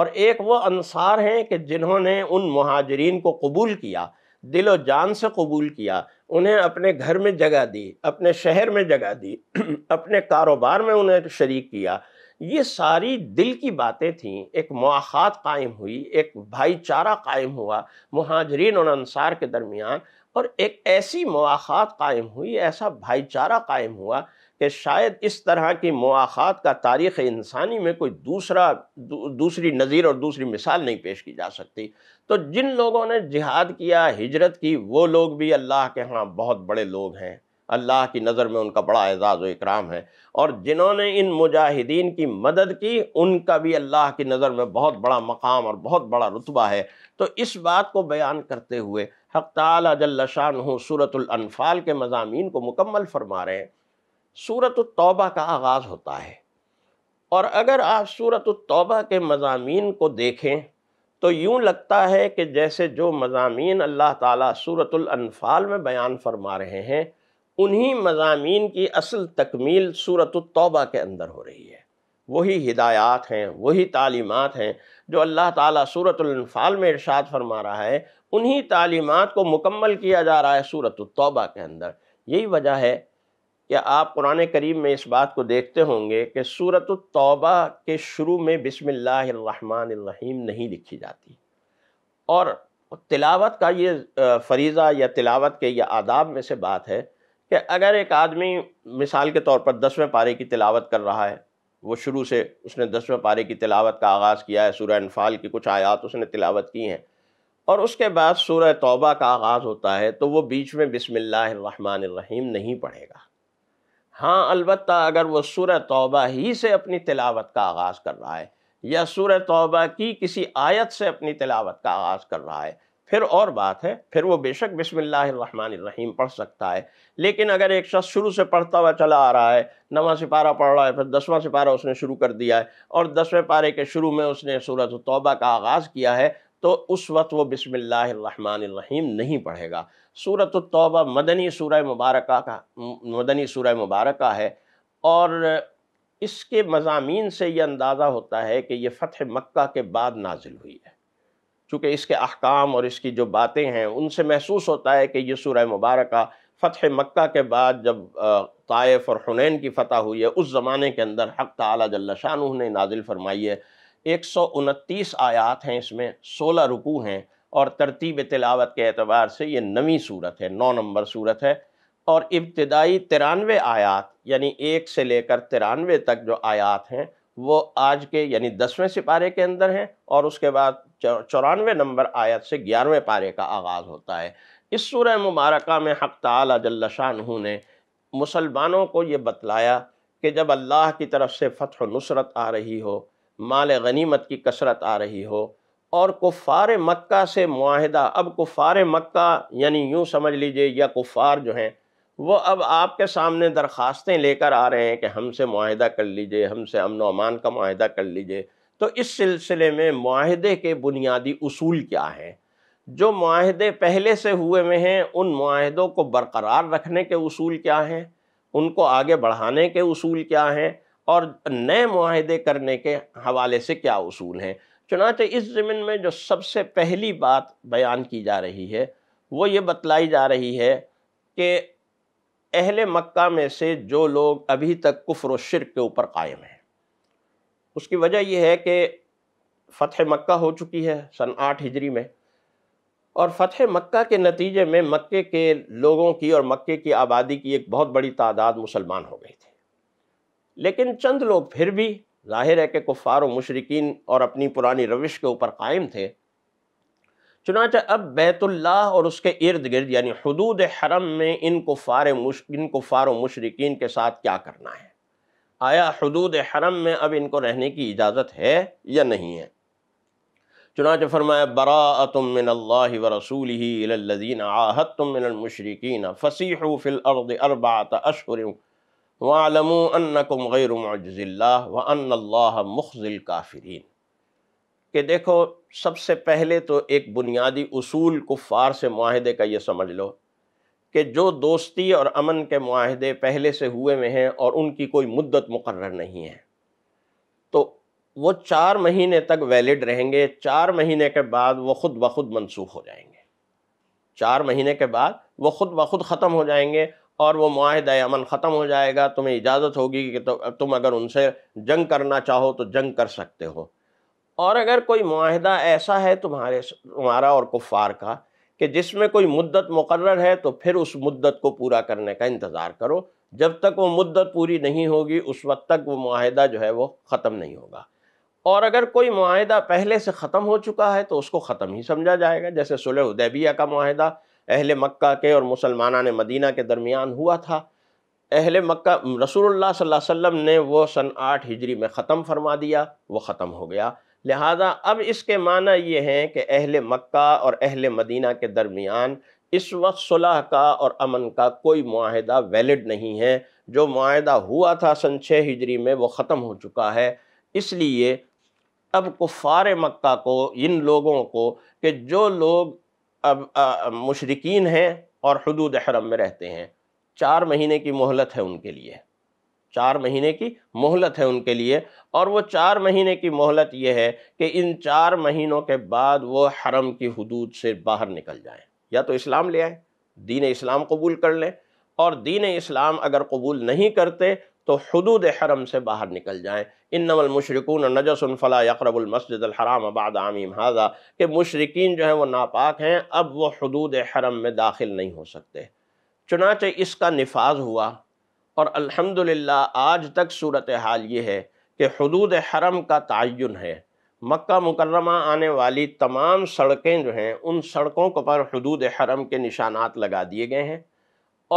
और एक वो अनसार हैं कि जिन्होंने उन महाजरीन को कबूल किया दिलो जान से कबूल किया उन्हें अपने घर में जगह दी अपने शहर में जगह दी अपने कारोबार में उन्हें शरीक किया ये सारी दिल की बातें थीं एक मुआखात कायम हुई एक भाईचारा कायम हुआ महाजरीन और अनसार के दरमियान और एक ऐसी मुआखात कायम हुई ऐसा भाईचारा कायम हुआ कि शायद इस तरह की मुआखात का तारीख़ इंसानी में कोई दूसरा दू, दूसरी नज़ीर और दूसरी मिसाल नहीं पेश की जा सकती तो जिन लोगों ने जिहाद किया हिजरत की वो लोग भी अल्लाह के यहाँ बहुत बड़े लोग हैं अल्लाह की नज़र में उनका बड़ा एजाज़ इकराम है और जिन्होंने इन मुजाहिदीन की मदद की उनका भी अल्लाह की नज़र में बहुत बड़ा मकाम और बहुत बड़ा रुतबा है तो इस बात को बयान करते हुए हक हूँ सूरतुल्फाल के मजामी को मुकम्मल फरमा रहे हैं सूरत तोबा का आगाज़ होता है और अगर आप सूरत तोबा के मजामी को देखें तो यूँ लगता है कि जैसे जो मजामी अल्लाह ताली सूरतुल्फाल में बयान फरमा रहे हैं उन्हीं मजामी की असल तकमील सूरत तौबा के अंदर हो रही है वही हिदायत हैं वही तालीमात हैं जो अल्लाह ताला अनफाल में इरशाद फरमा रहा है उन्हीं तालीमत को मुकम्मल किया जा रहा है सूरत तौबा के अंदर यही वजह है कि आप कुरान करीम में इस बात को देखते होंगे कि सूरत तौबा के शुरू में बिसमीम नहीं लिखी जाती और तिलावत का ये फरीज़ा या तिलावत के या आदाब में से बात है कि अगर एक आदमी मिसाल के तौर पर दसवें पारे की तिलावत कर रहा है वो शुरू से उसने दसवें पारे की तिलावत का आगाज़ किया है सूर्य अनफाल की कुछ आयात उसने तिलावत की हैं और उसके बाद सूर्य तौबा का आगाज़ होता है तो वो बीच में बिसमीम नहीं पढ़ेगा हाँ अलबत् अगर वह सूर तौबा ही से अपनी तिलावत का आगाज़ कर रहा है या सूर तौबा की किसी आयत से अपनी तिलावत का आगाज़ कर रहा है फिर और बात है फिर वो बेशक बिसमीम पढ़ सकता है लेकिन अगर एक शख्स शुरू से पढ़ता हुआ चला आ रहा है नवा सिपारा पढ़ रहा है फिर दसवां सिपारा उसने शुरू कर दिया है और दसवें पारे के शुरू में उसने सूरत तौबा का आगाज़ किया है तो उस वक्त वो बिसमीम नहीं पढ़ेगा सूरत तौबा मदनी सूर मुबारक का मदनी सूर मुबारक है और इसके मजामी से ये अंदाज़ा होता है कि ये फ़तह मक्का के बाद नाजिल हुई है चूँकि इसके अहकाम और इसकी जो बातें हैं उनसे महसूस होता है कि ये सूरह मुबारक फ़तह मक्का के बाद जब तायफ़ और हुनैन की फ़तह हुई है उस ज़माने के अंदर हक़ ताली ने नाजिल फरमाई है एक सौ उनतीस आयात हैं इसमें सोलह रुकू हैं और तरतीब तिलावत के अतबार से ये नवी सूरत है नौ नंबर सूरत है और इब्तदाई तिरानवे आयात यानी एक से लेकर तिरानवे तक जो आयात हैं वो आज के यानी दसवें सिपारे के अंदर हैं और उसके बाद चौरानवे नंबर आयत से ग्यारहवें पारे का आगाज़ होता है इस सूर मुबारक में हक ताल ने मुसलमानों को ये बतलाया कि जब अल्लाह की तरफ से फ़तः नुसरत आ रही हो माल गनीमत की कसरत आ रही हो और कुफ़ार मक्का से माहदा अब कुफ़ार मक्का यानी यूँ समझ लीजिए या कुफ़ार जो हैं वो अब आपके सामने दरख्वास्तें लेकर आ रहे हैं कि हमसे माहदा कर लीजिए हमसे अमन अमान का माहा कर लीजिए तो इस सिलसिले में माहदे के बुनियादी असूल क्या हैं जो माहदे पहले से हुए में हैं उन माहदों को बरकरार रखने के असूल क्या हैं उनको आगे बढ़ाने के असूल क्या हैं और नए माहदे करने के हवाले से क्या असूल हैं चुनाचे इस ज़मीन में जो सबसे पहली बात बयान की जा रही है वो ये बतलाई जा रही है कि अहल मक्का में से जो लोग अभी तक कुफ्र शिर के ऊपर कायम हैं उसकी वजह यह है कि फ़तह मक्का हो चुकी है सन आठ हिजरी में और फ़तह मक्का के नतीजे में मक्के के लोगों की और मक्के की आबादी की एक बहुत बड़ी तादाद मुसलमान हो गई थी लेकिन चंद लोग फिर भी जाहिर है कि कुफ़ार मशरकिन और अपनी पुरानी रविश के ऊपर कायम थे चुनाचा अब बैतुल्ला और उसके इर्द गिर्द यानी हदूद हरम में इन कुफ़ार मुश इन कुफ़ार मशरकिन के साथ क्या करना है आया हदूद हरम में अब इनको रहने की इजाज़त है या नहीं है चुनाच फरमाया बरातम मिन व रसूल ही आहत तुम मिन मुशरकिन फ़सीहु फ़िल अर्द अरबात अशर वालमू अन्नकुम गैर व अन्नल्लाह मुखजिल काफ़िरीन कि देखो सबसे पहले तो एक बुनियादी असूल कुफ़ार से माहदे का ये समझ लो कि जो दोस्ती और अमन के माहदे पहले से हुए में हैं और उनकी कोई मुद्दत मुकर नहीं है तो वो चार महीने तक वैलिड रहेंगे चार महीने के बाद वो ख़ुद ब खुद मनसूख हो जाएंगे चार महीने के बाद वो ख़ुद ब खुद ख़त्म हो जाएंगे और वो माहदा अमन ख़त्म हो जाएगा तुम्हें इजाज़त होगी कि तो, तुम अगर उनसे जंग करना चाहो तो जंग कर सकते हो और अगर कोई माहदा ऐसा है तुम्हारे तुम्हारा और कुफ़ार का कि जिसमें कोई मुद्दत मुकर है तो फिर उस मुद्दत को पूरा करने का इंतज़ार करो जब तक वो मुद्दत पूरी नहीं होगी उस वक्त तक वो माहदा जो है वो ख़त्म नहीं होगा और अगर कोई माहिदा पहले से ख़त्म हो चुका है तो उसको ख़त्म ही समझा जाएगा जैसे सुलह उदैबिया का माहिदा अहल मक्का के और मुसलमाना ने मदीना के दरमियान हुआ था अहल मक्का रसूलुल्लाह सल्लल्लाहु अलैहि वसल्लम ने वो सन आठ हिजरी में ख़त्म फरमा दिया वो ख़त्म हो गया लिहाजा अब इसके माना ये हैं कि अहल मक्का और अहल मदीना के दरमियान इस वक्त सुलह का और अमन का कोई माहदा वैलिड नहीं है जो माहदा हुआ था सन छः हिजरी में वो ख़त्म हो चुका है इसलिए अब कुफ़ार मक्का को इन लोगों को कि जो लोग अब मशरकिन हैं और हदूद हरम में रहते हैं चार महीने की मोहलत है उनके लिए चार महीने की मोहलत है उनके लिए और वो चार महीने की मोहलत ये है कि इन चार महीनों के बाद वो हरम की हदूद से बाहर निकल जाएं या तो इस्लाम ले आए दीन इस्लाम कबूल कर लें और दीन इस्लाम अगर कबूल नहीं करते तो हदूद हरम से बाहर निकल जाएँ इन नमलमशरकून नजसनफ़ला यकरबुलमसदराम आबाद आमीम हाजा के मशरकिन जो हैं वो नापाक हैं अब वो हदूद हरम में दाखिल नहीं हो सकते चुनाचे इसका नफाज हुआ और अल्हम्दुलिल्लाह आज तक सूरत हाल ये है कि हदूद हरम का तयन है मक्का मुकरमा आने वाली तमाम सड़कें जो हैं उन सड़कों को पर हदूद हरम के निशानात लगा दिए गए हैं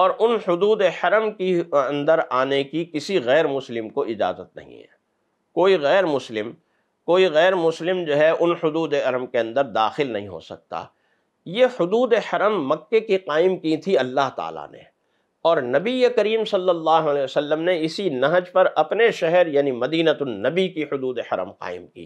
और उन हदूद हरम की अंदर आने की किसी गैर मुस्लिम को इजाज़त नहीं है कोई गैर मुस्लिम कोई गैर मुस्लिम जो है उन हदूद हरम के अंदर दाखिल नहीं हो सकता ये हदूद हरम मक्के की कायम की थी अल्लाह ताला ने और नबी करीम सल्लल्लाहु अलैहि वसल्लम ने इसी नहज पर अपने शहर यानी मदीनतुलनबी की हदूद हरम कायम की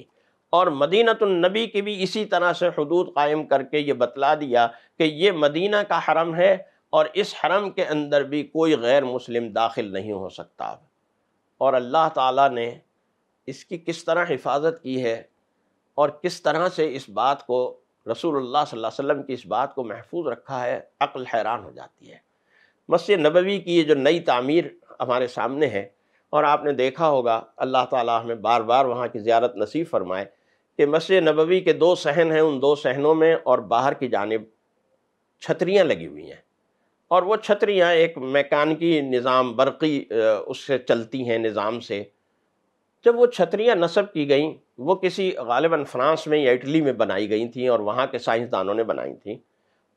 और मदीनतुलनबी की भी इसी तरह से हदूद कायम करके ये बतला दिया कि ये मदीना का हरम है और इस हरम के अंदर भी कोई गैर मुस्लिम दाखिल नहीं हो सकता और अल्लाह ताला ने इसकी किस तरह हिफाजत की है और किस तरह से इस बात को रसूलुल्लाह सल्लल्लाहु अलैहि वसल्लम की इस बात को महफूज रखा है अक्ल हैरान हो जाती है मस्जिद नबवी की ये जो नई तामीर हमारे सामने है और आपने देखा होगा अल्लाह ताला हमें बार बार वहाँ की ज़्यारत नसीब फरमाए कि मस्जिद नबवी के दो सहन हैं उन दो सहनों में और बाहर की जानब छतरियाँ लगी हुई हैं और वो छतरियाँ एक मैकानकी निज़ाम बरक़ी उससे चलती हैं निज़ाम से जब वो छतरियाँ नस्ब की गईं वो किसी गालिबा फ़्रांस में या इटली में बनाई गई थी और वहाँ के साइंसदानों ने बनाई थी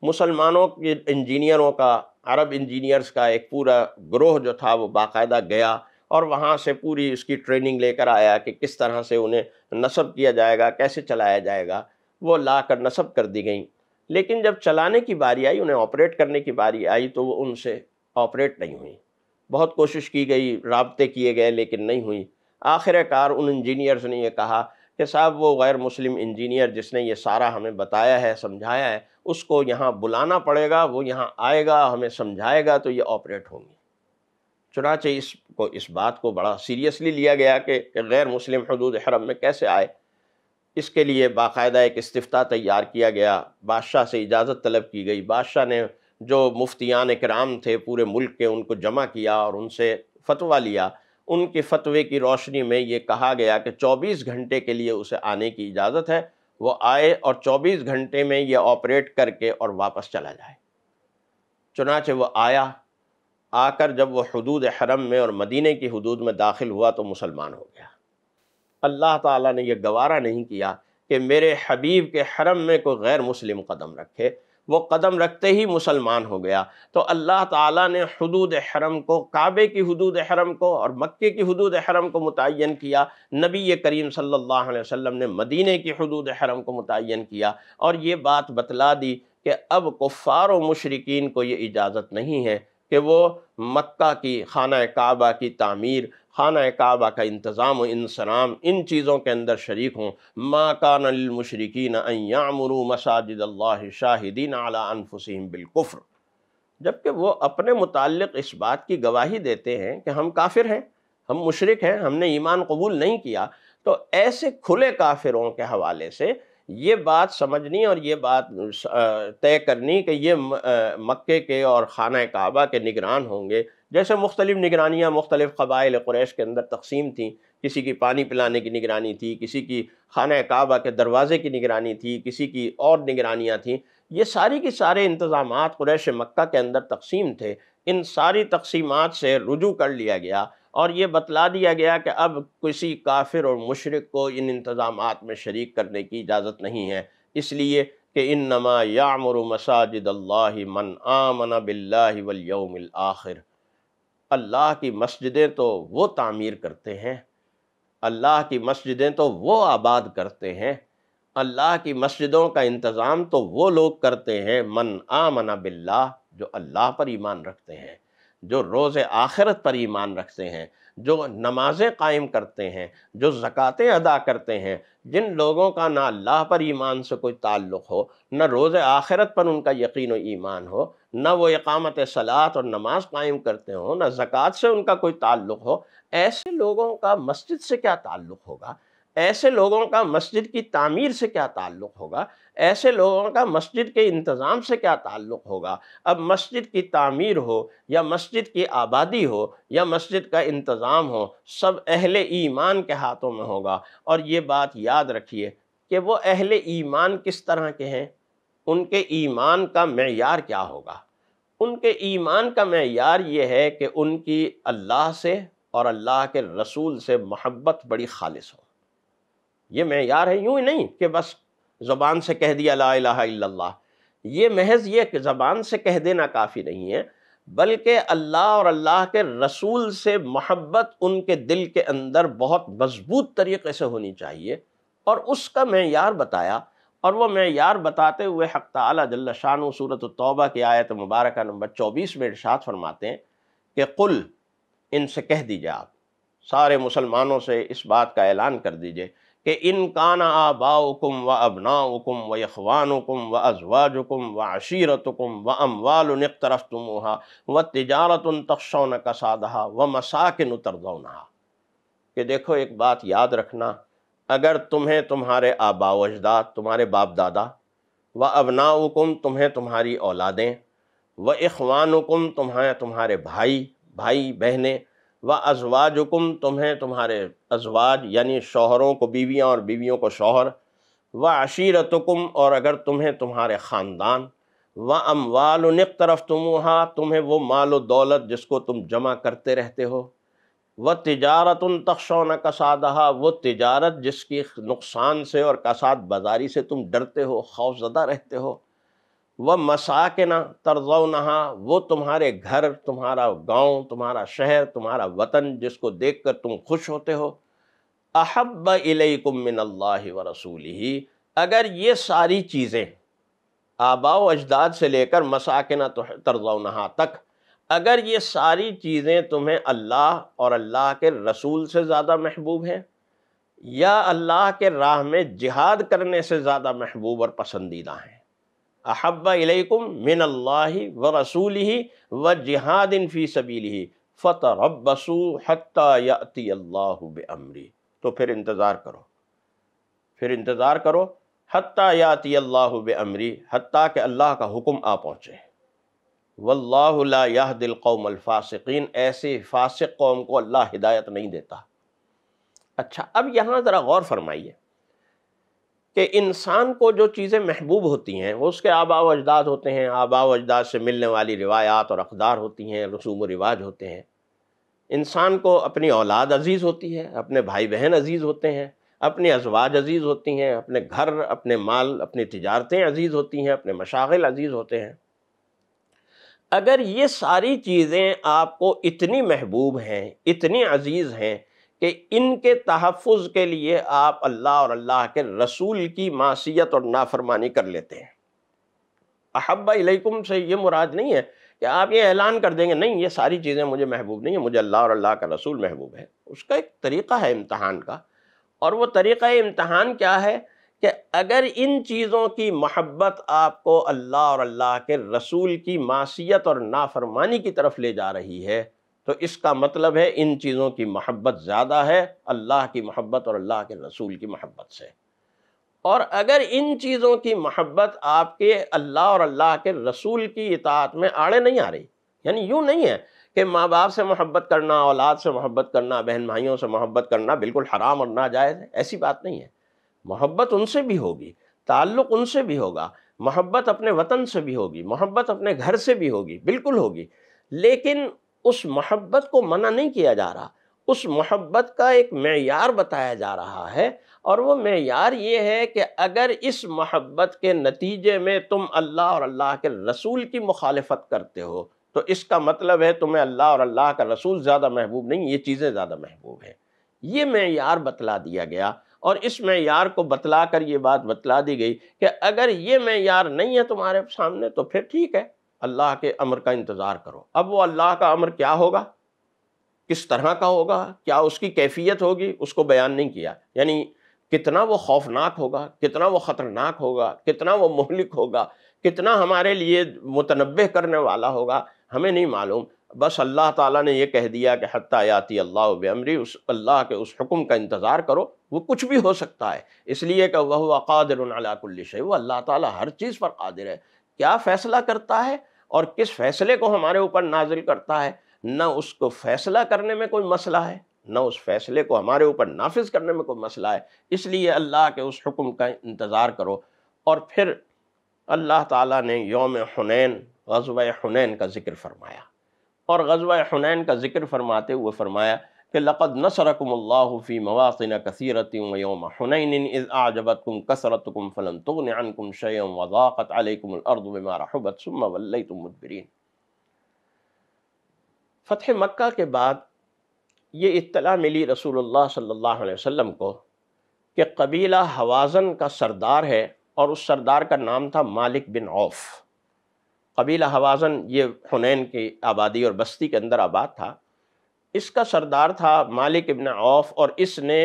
मुसलमानों के इंजीनियरों का अरब इंजीनियर्स का एक पूरा ग्रोह जो था वो बाकायदा गया और वहाँ से पूरी उसकी ट्रेनिंग लेकर आया कि किस तरह से उन्हें नस्ब किया जाएगा कैसे चलाया जाएगा वो ला कर नस्ब कर दी गई लेकिन जब चलाने की बारी आई उन्हें ऑपरेट करने की बारी आई तो वो उनसे ऑपरेट नहीं हुई बहुत कोशिश की गई रबते किए गए लेकिन नहीं हुई आखिरकार उन इंजीनियर्स ने यह कहा कि साहब वो गैर मुस्लिम इंजीनियर जिसने ये सारा हमें बताया है समझाया है उसको यहाँ बुलाना पड़ेगा वो यहाँ आएगा हमें समझाएगा तो ये ऑपरेट होंगी चुनाच इसको इस बात को बड़ा सीरियसली लिया गया कि गैर मुस्लिम हदूद हरम में कैसे आए इसके लिए बाकायदा एक इस्तः तैयार किया गया बादशाह से इजाज़त तलब की गई बादशाह ने जो मुफ्तियान कराम थे पूरे मुल्क के उनको जमा किया और उनसे फतवा लिया उनके फतवे की रोशनी में ये कहा गया कि 24 घंटे के लिए उसे आने की इजाज़त है वो आए और 24 घंटे में ये ऑपरेट करके और वापस चला जाए चुनाचे वो आया आकर जब वो हदूद हरम में और मदीने की हदूद में दाखिल हुआ तो मुसलमान हो गया अल्लाह ताला ने ये गवारा नहीं किया कि मेरे हबीब के हरम में कोई गैर मुस्लिम कदम रखे वो कदम रखते ही मुसलमान हो गया तो अल्लाह ताला ने हदूद हरम को काबे की हदूद हरम को और मक्के की हदूद हरम को मुतन किया नबी करीम सल्लल्लाहु अलैहि वसल्लम ने मदीने की हदूद हरम को मुतन किया और ये बात बतला दी कि अब कुफ़ार व मशरकिन को ये इजाज़त नहीं है कि वो मक्का की खाना काबा की तामीर खाना काबा का इंतज़ाम इंसराम इन चीज़ों के अंदर शरीक हों माँ का मशरकिन अयामर मसाजिद शाहिदीन अला अनफुसम बिलकुफ़्र जबकि वो अपने मुतक़ इस बात की गवाही देते हैं कि हम काफिर हैं हम मुशरक हैं हमने ईमान कबूल नहीं किया तो ऐसे खुले काफिरों के हवाले से ये बात समझनी और ये बात तय करनी कि ये मक्के के और ख़ाना कहबा के निगरान होंगे जैसे मुख्तलिफ निगरानियाँ मुख्तलिफ कबाइल क्रैश के अंदर तकसीम थी किसी की पानी पिलाने की निगरानी थी किसी की खाना कहबा के दरवाज़े की निगरानी थी किसी की और निगरानियाँ थीं ये सारी के सारे इंतज़ाम क्रैश मक् के अंदर तकसीम थे इन सारी तकसीमत से रुजू कर लिया गया और ये बतला दिया गया कि अब किसी काफिर और मशरक को इन इंतज़ाम में शरीक करने की इजाज़त नहीं है इसलिए कि इन नमा यामर मसाजिद मन आमन बिल्लाम आखिर अल्लाह की मस्जिदें तो वो तामीर करते हैं अल्लाह की मस्जिदें तो वो आबाद करते हैं अल्लाह की मस्जिदों का इंतज़ाम तो वो लोग करते हैं मन आमना बिल्ला जो अल्लाह पर ईमान रखते हैं जो रोज़ आखिरत पर ईमान रखते हैं जो नमाज़ें कायम करते हैं जो ज़क़़तें अदा करते हैं जिन लोगों का ना अल्लाह पर ईमान से कोई ताल्लुक़ हो न रोज़ आखिरत पर उनका यकीन ईमान हो न वो इकामत सलात और नमाज कायम करते हों ना ज़क़़त से उनका कोई ताल्लुक़ हो ऐसे लोगों का मस्जिद से क्या ताल्लुक़ होगा ऐसे लोगों का मस्जिद की तामीर से क्या ताल्लुक़ होगा ऐसे लोगों का मस्जिद के इंतज़ाम से क्या ताल्लुक़ होगा अब मस्जिद की तामीर हो या मस्जिद की आबादी हो या मस्जिद का इंतज़ाम हो सब अहले ईमान के हाथों में होगा और ये बात याद रखिए कि वो अहले ईमान किस तरह के हैं उनके ईमान का मैार क्या होगा उनके ईमान का मैार ये है कि उनकी अल्लाह से और अल्लाह के रसूल से मोहब्बत बड़ी खालिश हो ये मैार है यूँ ही नहीं कि बस ज़बान से कह दिया ला इलाहा ये महज ये कि ज़बान से कह देना काफ़ी नहीं है बल्कि अल्लाह और अल्लाह के रसूल से मोहब्बत उनके दिल के अंदर बहुत मजबूत तरीके से होनी चाहिए और उसका मैार बताया और वह मैार बताते हुए हक़ ताली सूरत तौबा की आयत मुबारक नंबर चौबीस में इर्शाद फरमाते हैं कि कुल इनसे कह दीजिए आप सारे मुसलमानों से इस बात का ऐलान कर दीजिए कि इन काना आबाउकुम व अबनाउकुम व अखवानुकुम व अजवाजुकुम व अशीरतकुम व अमवाल तरफ तुमहा व तजारत तकसौन कसादहा व मसाकिन तरदौनहा कि देखो एक बात याद रखना अगर तुम्हें तुम्हारे आबा अजदाद तुम्हारे बाप दादा व अबनाउकुम तुम्हें तुम्हारी औलादें व अखवानुकुम तुम्हें तुम्हारे भाई भाई बहनें व अजवाजुकुम तुम्हें तुम्हारे अजवाज यानी शोहरों को बीवियाँ और बीवियों को शोहर व अशीरतकुम और अगर तुम्हें तुम्हारे ख़ानदान व अमवाल नक तरफ तुमहा तुम्हें वो माल दौलत जिसको तुम जमा करते रहते हो व तजारत उन तखशौन कसादहा वो तजारत जिसकी नुकसान से और कसाद बाजारी से तुम डरते हो खौफजदा रहते हो वह मसाकिना नहा वो तुम्हारे घर तुम्हारा गांव तुम्हारा शहर तुम्हारा वतन जिसको देखकर तुम खुश होते हो अहब इलैकुम मिन अल्लाह व रसूल ही अगर ये सारी चीज़ें आबाओ अजदाद से लेकर मसाकिना नहा तक अगर ये सारी चीज़ें तुम्हें अल्लाह और अल्लाह के रसूल से ज़्यादा महबूब हैं या अल्लाह के राह में जिहाद करने से ज़्यादा महबूब और पसंदीदा हैं अहब इलैकुम मिन अल्लाह व रसूल ही व जिहादिन फ़ी सबील ही फ़तरबसू हती अल्लाह अमरी तो फिर इंतज़ार करो फिर इंतज़ार करो हती याति अल्लाह अमरी हती के अल्लाह का हुक्म आ पहुँचे वल्ला दिल कौम अलफासिकीन ऐसे फासिक कौम को अल्लाह हिदायत नहीं देता अच्छा अब यहाँ ज़रा गौर फरमाइए कि इंसान को जो चीज़ें महबूब होती हैं वो उसके आबा व अजदाद होते हैं आबा व अजदाद से मिलने वाली रिवायात और अकदार होती हैं रसूम रिवाज होते हैं इंसान को अपनी औलाद अजीज़ होती है अपने भाई बहन अजीज़ होते हैं अपने अजवाज अजीज़ होती हैं अपने घर अपने माल अपनी तजारतें अजीज़ होती हैं अपने मशागिल अजीज़ होते हैं अगर ये सारी चीज़ें आपको इतनी महबूब हैं इतनी अजीज़ हैं कि इनके तहफ़ के लिए आप अल्लाह और अल्लाह के रसूल की मासीत और नाफरमानी कर लेते हैं अहब्बा से ये मुराद नहीं है कि आप ये ऐलान कर देंगे नहीं ये सारी चीज़ें मुझे महबूब नहीं है मुझे अल्लाह और अल्लाह का रसूल महबूब है उसका एक तरीक़ा है इम्तहान का और वो तरीक़ा इम्तहान क्या है कि अगर इन चीज़ों की महब्बत आपको अल्लाह और अल्लाह के रसूल की मासीत और नाफरमानी की तरफ ले जा रही है तो इसका मतलब है इन चीज़ों की महब्बत ज़्यादा है अल्लाह की महब्बत और अल्लाह के रसूल की महब्बत से और अगर इन चीज़ों की महब्बत आपके अल्लाह और अल्लाह के रसूल की इतात में आड़े नहीं आ रही यानी यूँ नहीं है कि माँ बाप से मोहब्बत करना औलाद से मोहब्बत करना बहन भाइयों से मोहब्बत करना बिल्कुल हराम और नाजायज़ है ऐसी बात नहीं है मोहब्बत उनसे भी होगी ताल्लुक़ उनसे भी होगा मोहब्बत अपने वतन से भी होगी मोहब्बत अपने घर से भी होगी बिल्कुल होगी लेकिन उस मोहब्बत को मना नहीं किया जा रहा उस मोहब्बत का एक मैार बताया जा रहा है और वो मैार ये है कि अगर इस मोहब्बत के नतीजे में तुम अल्लाह और अल्लाह के रसूल की मुखालफत करते हो तो इसका मतलब है तुम्हें अल्लाह और अल्लाह का रसूल ज़्यादा महबूब नहीं ये चीज़ें ज़्यादा महबूब हैं ये मैार बतला दिया गया और इस मैार को बतला कर ये बात बतला दी गई कि अगर ये मैार नहीं है तुम्हारे सामने तो फिर ठीक है अल्लाह के अमर का इंतज़ार करो अब वो अल्लाह का अमर क्या होगा किस तरह का होगा क्या उसकी कैफियत होगी उसको बयान नहीं किया यानी कितना वो खौफनाक होगा कितना वो ख़तरनाक होगा कितना वो मोहलिक होगा कितना हमारे लिए मुतनब करने वाला होगा हमें नहीं मालूम बस अल्लाह ताला ने ये कह दिया कि हत्याती अल्लाह बमरी उस अल्लाह के उस हुक्म का इंतज़ार करो वो कुछ भी हो सकता है इसलिए कि वह कादिर अलाकुल्ल शे वो अल्लाह ताला हर चीज़ पर कादिर है क्या फ़ैसला करता है और किस फैसले को हमारे ऊपर नाजिल करता है न उसको फैसला करने में कोई मसला है न उस फैसले को हमारे ऊपर नाफिज करने में कोई मसला है इसलिए अल्लाह के उस हुक्म का इंतज़ार करो और फिर अल्लाह ताला ने योम हुनैन गजब हुनैन का ज़िक्र फरमाया और गजब हुनैन का ज़िक्र फरमाते हुए फरमाया कि लक़द नसरकमल्लाफ़ी मवासिन कसरत योम हुनैन इज़ आजबतकुम कसरतकुम फ़लन तुगनकुम शयम वज़ाक़त अलैकुमलअर्द बिमा रहबत सुम्मा वल्लैतुम मुदबरीन फ़तह मक्का के बाद ये इत्तला मिली रसूलुल्लाह सल्लल्लाहु अलैहि वसल्लम को कि कबीला हवाजन का सरदार है और उस सरदार का नाम था मालिक बिन औफ कबीला हवाजन ये हुनैन की आबादी और बस्ती के अंदर आबाद था इसका सरदार था मालिक इबन औफ और इसने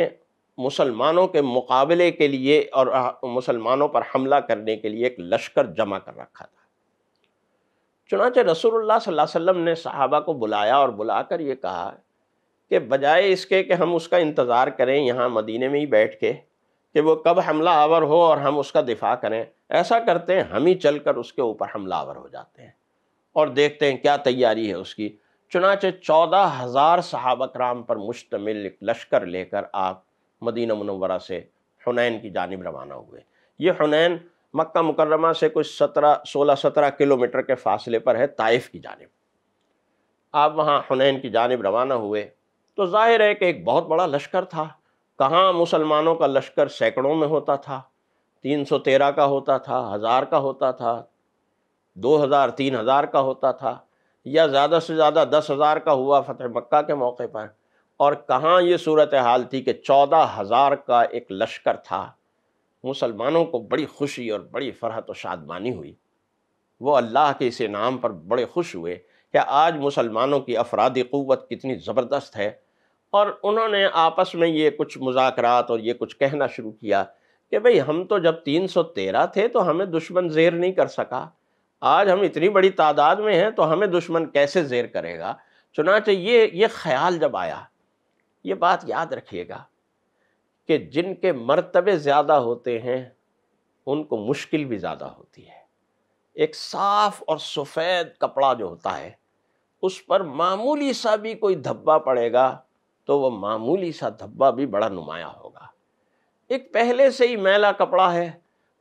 मुसलमानों के मुकाबले के लिए और मुसलमानों पर हमला करने के लिए एक लश्कर जमा कर रखा था चुनाच रसूलुल्लाह सल्लल्लाहु अलैहि वसल्लम ने सहाबा को बुलाया और बुलाकर ये कहा कि बजाय इसके कि हम उसका इंतज़ार करें यहाँ मदीने में ही बैठ के कि वो कब हमला आवर हो और हम उसका दिफा करें ऐसा करते हैं हम ही चल कर उसके ऊपर हमला आवर हो जाते हैं और देखते हैं क्या तैयारी है उसकी चुनाचे चौदह हज़ार सहाबक राम पर मुश्तमिल लश्कर लेकर आप मदीना मनवरा से हुनैन की जानब रवाना हुए ये हुनैन मक्का मुकरमा से कुछ सत्रह सोलह सत्रह किलोमीटर के फासले पर है ताइफ की जानब आप वहाँ हुनैन की जानब रवाना हुए तो जाहिर है कि एक बहुत बड़ा लश्कर था कहाँ मुसलमानों का लश्कर सैकड़ों में होता था तीन सौ तेरह का होता था हज़ार का होता था दो हज़ार तीन हज़ार का होता था या ज़्यादा से ज़्यादा दस हज़ार का हुआ फतेह मक्का के मौके पर और कहाँ ये सूरत हाल थी कि चौदह हज़ार का एक लश्कर था मुसलमानों को बड़ी खुशी और बड़ी फरहत और शादमानी हुई वो अल्लाह के इस इनाम पर बड़े खुश हुए कि आज मुसलमानों की अफरादी क़वत कितनी ज़बरदस्त है और उन्होंने आपस में ये कुछ मुजाकरात और ये कुछ कहना शुरू किया कि भाई हम तो जब 313 थे तो हमें दुश्मन जेर नहीं कर सका आज हम इतनी बड़ी तादाद में हैं तो हमें दुश्मन कैसे जेर करेगा चुनाच ये ये ख्याल जब आया ये बात याद रखिएगा कि जिनके मर्तबे ज़्यादा होते हैं उनको मुश्किल भी ज़्यादा होती है एक साफ़ और सफ़ेद कपड़ा जो होता है उस पर मामूली सा भी कोई धब्बा पड़ेगा तो वह मामूली सा धब्बा भी बड़ा नुमाया होगा एक पहले से ही मैला कपड़ा है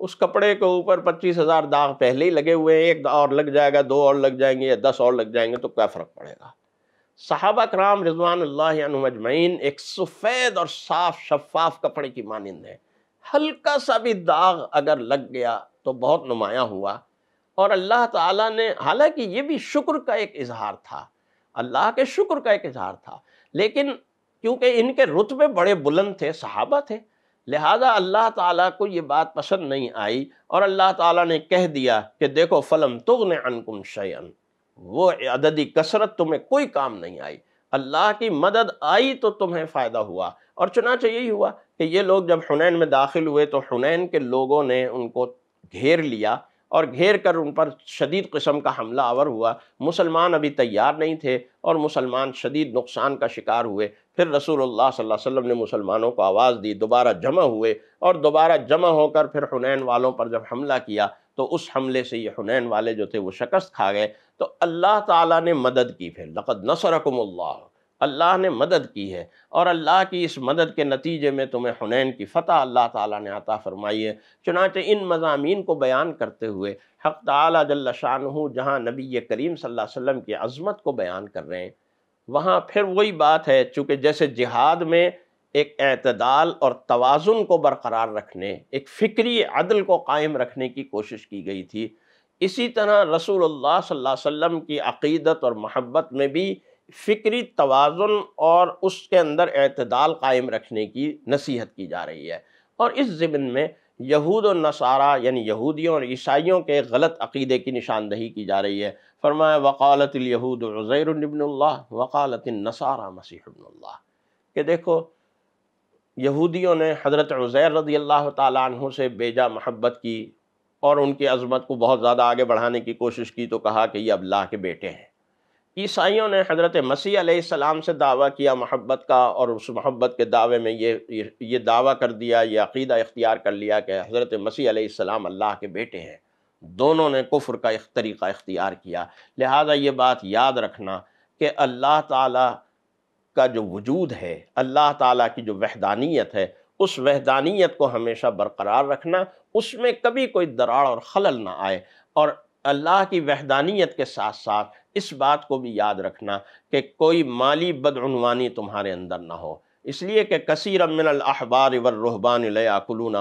उस कपड़े के ऊपर पच्चीस हजार दाग पहले ही लगे हुए हैं एक और लग जाएगा दो और लग जाएंगे या दस और लग जाएंगे तो क्या फ़र्क पड़ेगा साहबा कराम रिजवान अजमैन एक सफ़ेद और साफ शफाफ कपड़े की मानंद है हल्का सा भी दाग अगर लग गया तो बहुत नुमाया हुआ और अल्लाह ताला ने हालांकि ये भी शुक्र का एक इजहार था अल्लाह के शुक्र का एक इजहार था लेकिन क्योंकि इनके रुतबे बड़े बुलंद थे सहाबा थे लिहाजा अल्लाह ताला को ये बात पसंद नहीं आई और अल्लाह ताला ने कह दिया कि देखो फ़लम तुगन अनकुम शयन वो अददी कसरत तुम्हें कोई काम नहीं आई अल्लाह की मदद आई तो तुम्हें फ़ायदा हुआ और चुनाच यही हुआ कि ये लोग जब हुनैन में दाखिल हुए तो हुनैन के लोगों ने उनको घेर लिया और घेर कर उन पर शदीद कस्म का हमला आवर हुआ मुसलमान अभी तैयार नहीं थे और मुसलमान शदीद नुकसान का शिकार हुए फिर रसूल सल्लल्लाहु अलैहि ने मुसलमानों को आवाज़ दी दोबारा जमा हुए और दोबारा जमा होकर फिर हुनैन वालों पर जब हमला किया तो उस हमले से ये हुनैन वाले जो थे वो शिकस्त खा गए तो अल्लाह ताला ने मदद की फिर लक़द नसरकम अल्लाह ने मदद की है और अल्लाह की इस मदद के नतीजे में तुम्हें हुनैन की फ़तह अल्लाह ताला ने आता फरमाई है चुनाचे इन मजामी को बयान करते हुए हक़ ताली जल्ला जहाँ नबी करीम सल्लल्लाहु अलैहि वसल्लम की अज़मत को बयान कर रहे हैं वहाँ फिर वही बात है चूँकि जैसे जिहाद में एक अतदाल और तोज़ुन को बरकरार रखने एक फ़िक्री अदल को कायम रखने की कोशिश की गई थी इसी तरह रसूल सल्लल्लाहु अलैहि वसल्लम की अकीदत और महब्बत में भी फ़िक्री तोज़ुन और उसके अंदर अतदाल कायम रखने की नसीहत की जा रही है और इस ज़िमन में यहूद और नसारा यानी यहूदियों और ईसाइयों के गलत अकीदे की निशानदही की जा रही है फरमाया वकालतलूद रज़ैरबिनल्ला वकालत नसारा मसीहबिनल्ला कि देखो यहूदियों ने हज़रत उज़ैर रज़ी अल्लाह तहों से बेजा महब्बत की और उनकी अज़मत को बहुत ज़्यादा आगे बढ़ाने की कोशिश की तो कहा कि ये अब्लाह के बेटे हैं ईसाइयों ने हज़रत मसीह आसमाम से दावा किया मोहब्बत का और उस मोहब्बत के दावे में ये ये दावा कर दिया ये अकीदा इख्तियार कर लिया कि हज़रत मसीह आसमाम अल्लाह के बेटे हैं दोनों ने कुफ्र का तरीक़ा इख्तियार किया लिहाजा ये बात याद रखना कि अल्लाह ताला का जो वजूद है अल्लाह ताला की जो वहदानियत है उस वहदानियत को हमेशा बरकरार रखना उसमें कभी कोई दरार और खलल ना आए और अल्लाह की वहदानियत के साथ साथ इस बात को भी याद रखना कि कोई माली बदनवानी तुम्हारे अंदर ना हो इसलिए कि कसर मिनबार वहबान लयाकुलून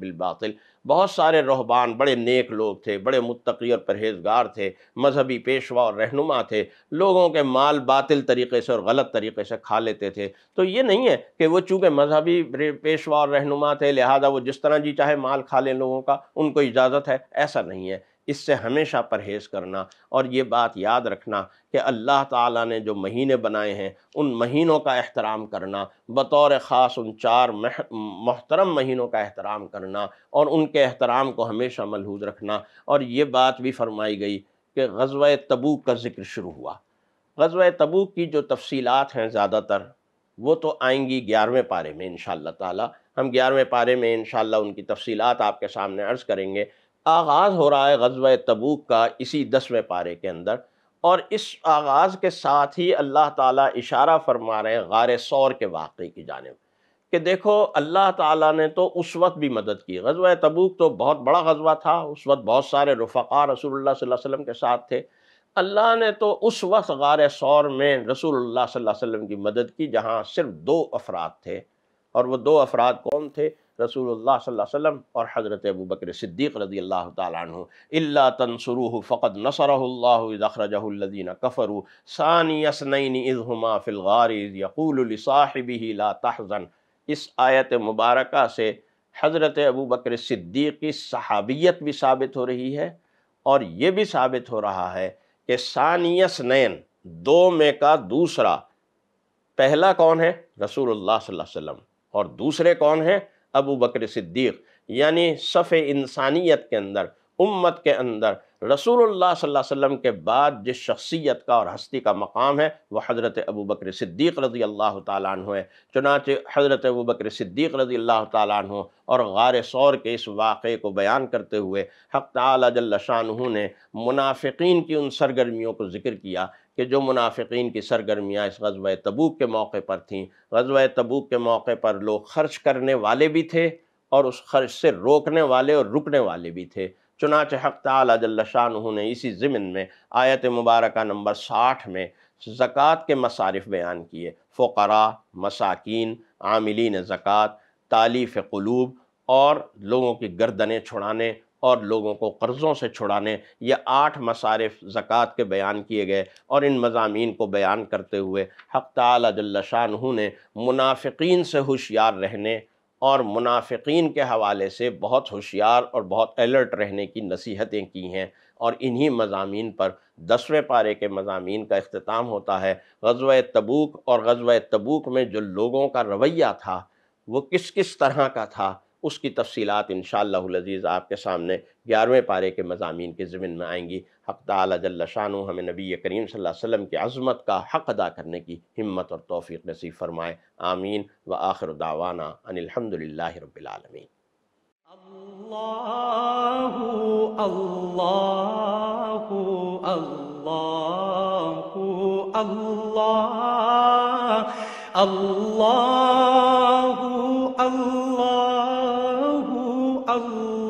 बिलबातिल बहुत सारे रोहबान बड़े नेक लोग थे बड़े मुतकी और परहेजगार थे मजहबी पेशवा और रहनुमा थे लोगों के माल बातिल तरीके से और गलत तरीके से खा लेते थे तो ये नहीं है कि वो चूँकि मजहबी पेशवा और रहनुमा थे लिहाजा वो जिस तरह जी चाहे माल खा लें लोगों का उनको इजाज़त है ऐसा नहीं है इससे हमेशा परहेज़ करना और ये बात याद रखना कि अल्लाह ताला ने जो महीने बनाए हैं उन महीनों का एहतराम करना बतौर ख़ास उन चार मोहतरम महीनों का एहतराम करना और उनके एहतराम को हमेशा मलहूज रखना और ये बात भी फरमाई गई कि गजवा तबूक का ज़िक्र शुरू हुआ गज़वा तबूक की जो तफसीलात हैं ज़्यादातर वो तो आएंगी ग्यारहवें पारे में इन ताला हम ग्यारहवें पारे में इन उनकी तफसीलात आपके सामने अर्ज़ करेंगे आगाज़ हो रहा है गजब तबूक का इसी दसवें पारे के अंदर और इस आगाज़ के साथ ही अल्लाह ताला इशारा फरमा रहे हैं गार सौर के वाक़े की जानब कि देखो अल्लाह ताला ने तो उस वक्त भी मदद की गजब तबूक तो बहुत बड़ा गजबा था उस वक्त बहुत सारे रफ़ा रसूल वसम के साथ थे अल्लाह ने तो उस वक्त गार सौर में रसूल वसम की मदद की जहाँ सिर्फ दो अफराद थे और वह दो अफराद कौन थे रसूलुल्लाह सल्लल्लाहु अलैहि वसल्लम और हज़रत अबू बकर सिद्दीक़ रजी अल्लाह तु इल्ला तनसरू फ़क़द नसरल्लाखरजल्लिन कफ़रू सानियसनैन इज़हुमा फ़िलगारिज़ यकूलसाहिबी ला तहज़न इस आयत मुबारक से हज़रत अबू बकर सिद्दीक़ की सहाबियत भी साबित हो रही है और ये भी साबित हो रहा है कि सानियसनैन दो में का दूसरा पहला कौन है रसूलुल्लाह सल्लल्लाहु अलैहि वसल्लम और दूसरे कौन हैं अबू बकर सिद्दीक़ यानी सफ़ इंसानियत के अंदर उम्मत के अंदर रसूलुल्लाह सल्लल्लाहु अलैहि वसल्लम के बाद जिस शख्सियत का और हस्ती का मकाम है वह हज़रत अबू बकर सिद्दीक़ रज़ी अल्लाह तु है चुनाच हज़रत अबू बकर सिद्दीक़ रज़ी अल्लाह तु और गार सौर के इस वाक़े को बयान करते हुए हक़ ताला जल्ल शाह ने मुनाफिकीन की उन सरगर्मियों को ज़िक्र किया कि जो मुनाफिकीन की सरगर्मियाँ इस गजब तबूक के मौके पर थीं गजब तबूक के मौके पर लोग खर्च करने वाले भी थे और उस खर्च से रोकने वाले और रुकने वाले भी थे चुनाच हक तजल्लाशाह ने इसी ज़मिन में आयत मुबारक नंबर साठ में ज़क़़त के मसारफ बयान किए फ़रा मसाकिन आमिलीन ज़क़़त तालीफ़ क़लूब और लोगों की गर्दनें छुड़ाने और लोगों को कर्ज़ों से छुड़ाने ये आठ मसारफ ज़क़़त के बयान किए गए और इन मजामी को बयान करते हुए हक़ तल्लाशाह ने मुनाफिकीन से होशियार रहने और मुनाफिकीन के हवाले से बहुत होशियार और बहुत अलर्ट रहने की नसीहतें की हैं और इन्हीं मजामी पर दसवें पारे के मजामी का अख्ताम होता है गजव तबूक और गजव तबूक में जो लोगों का रवैया था वो किस किस तरह का था उसकी तफसीत इन शज़ीज़ आपके सामने ग्यारहवें पारे के मजामी के ज़मीन में आएंगी हक तजल्लाशान हमें नबी करीम सल्लम की अज़मत का हक़ अदा करने की हिम्मत और तोफ़ी नसीब फ़रमाए आमीन व आखिर दावाना अनिलहमदिल्ला रबालमीन Allah Allah Allah الله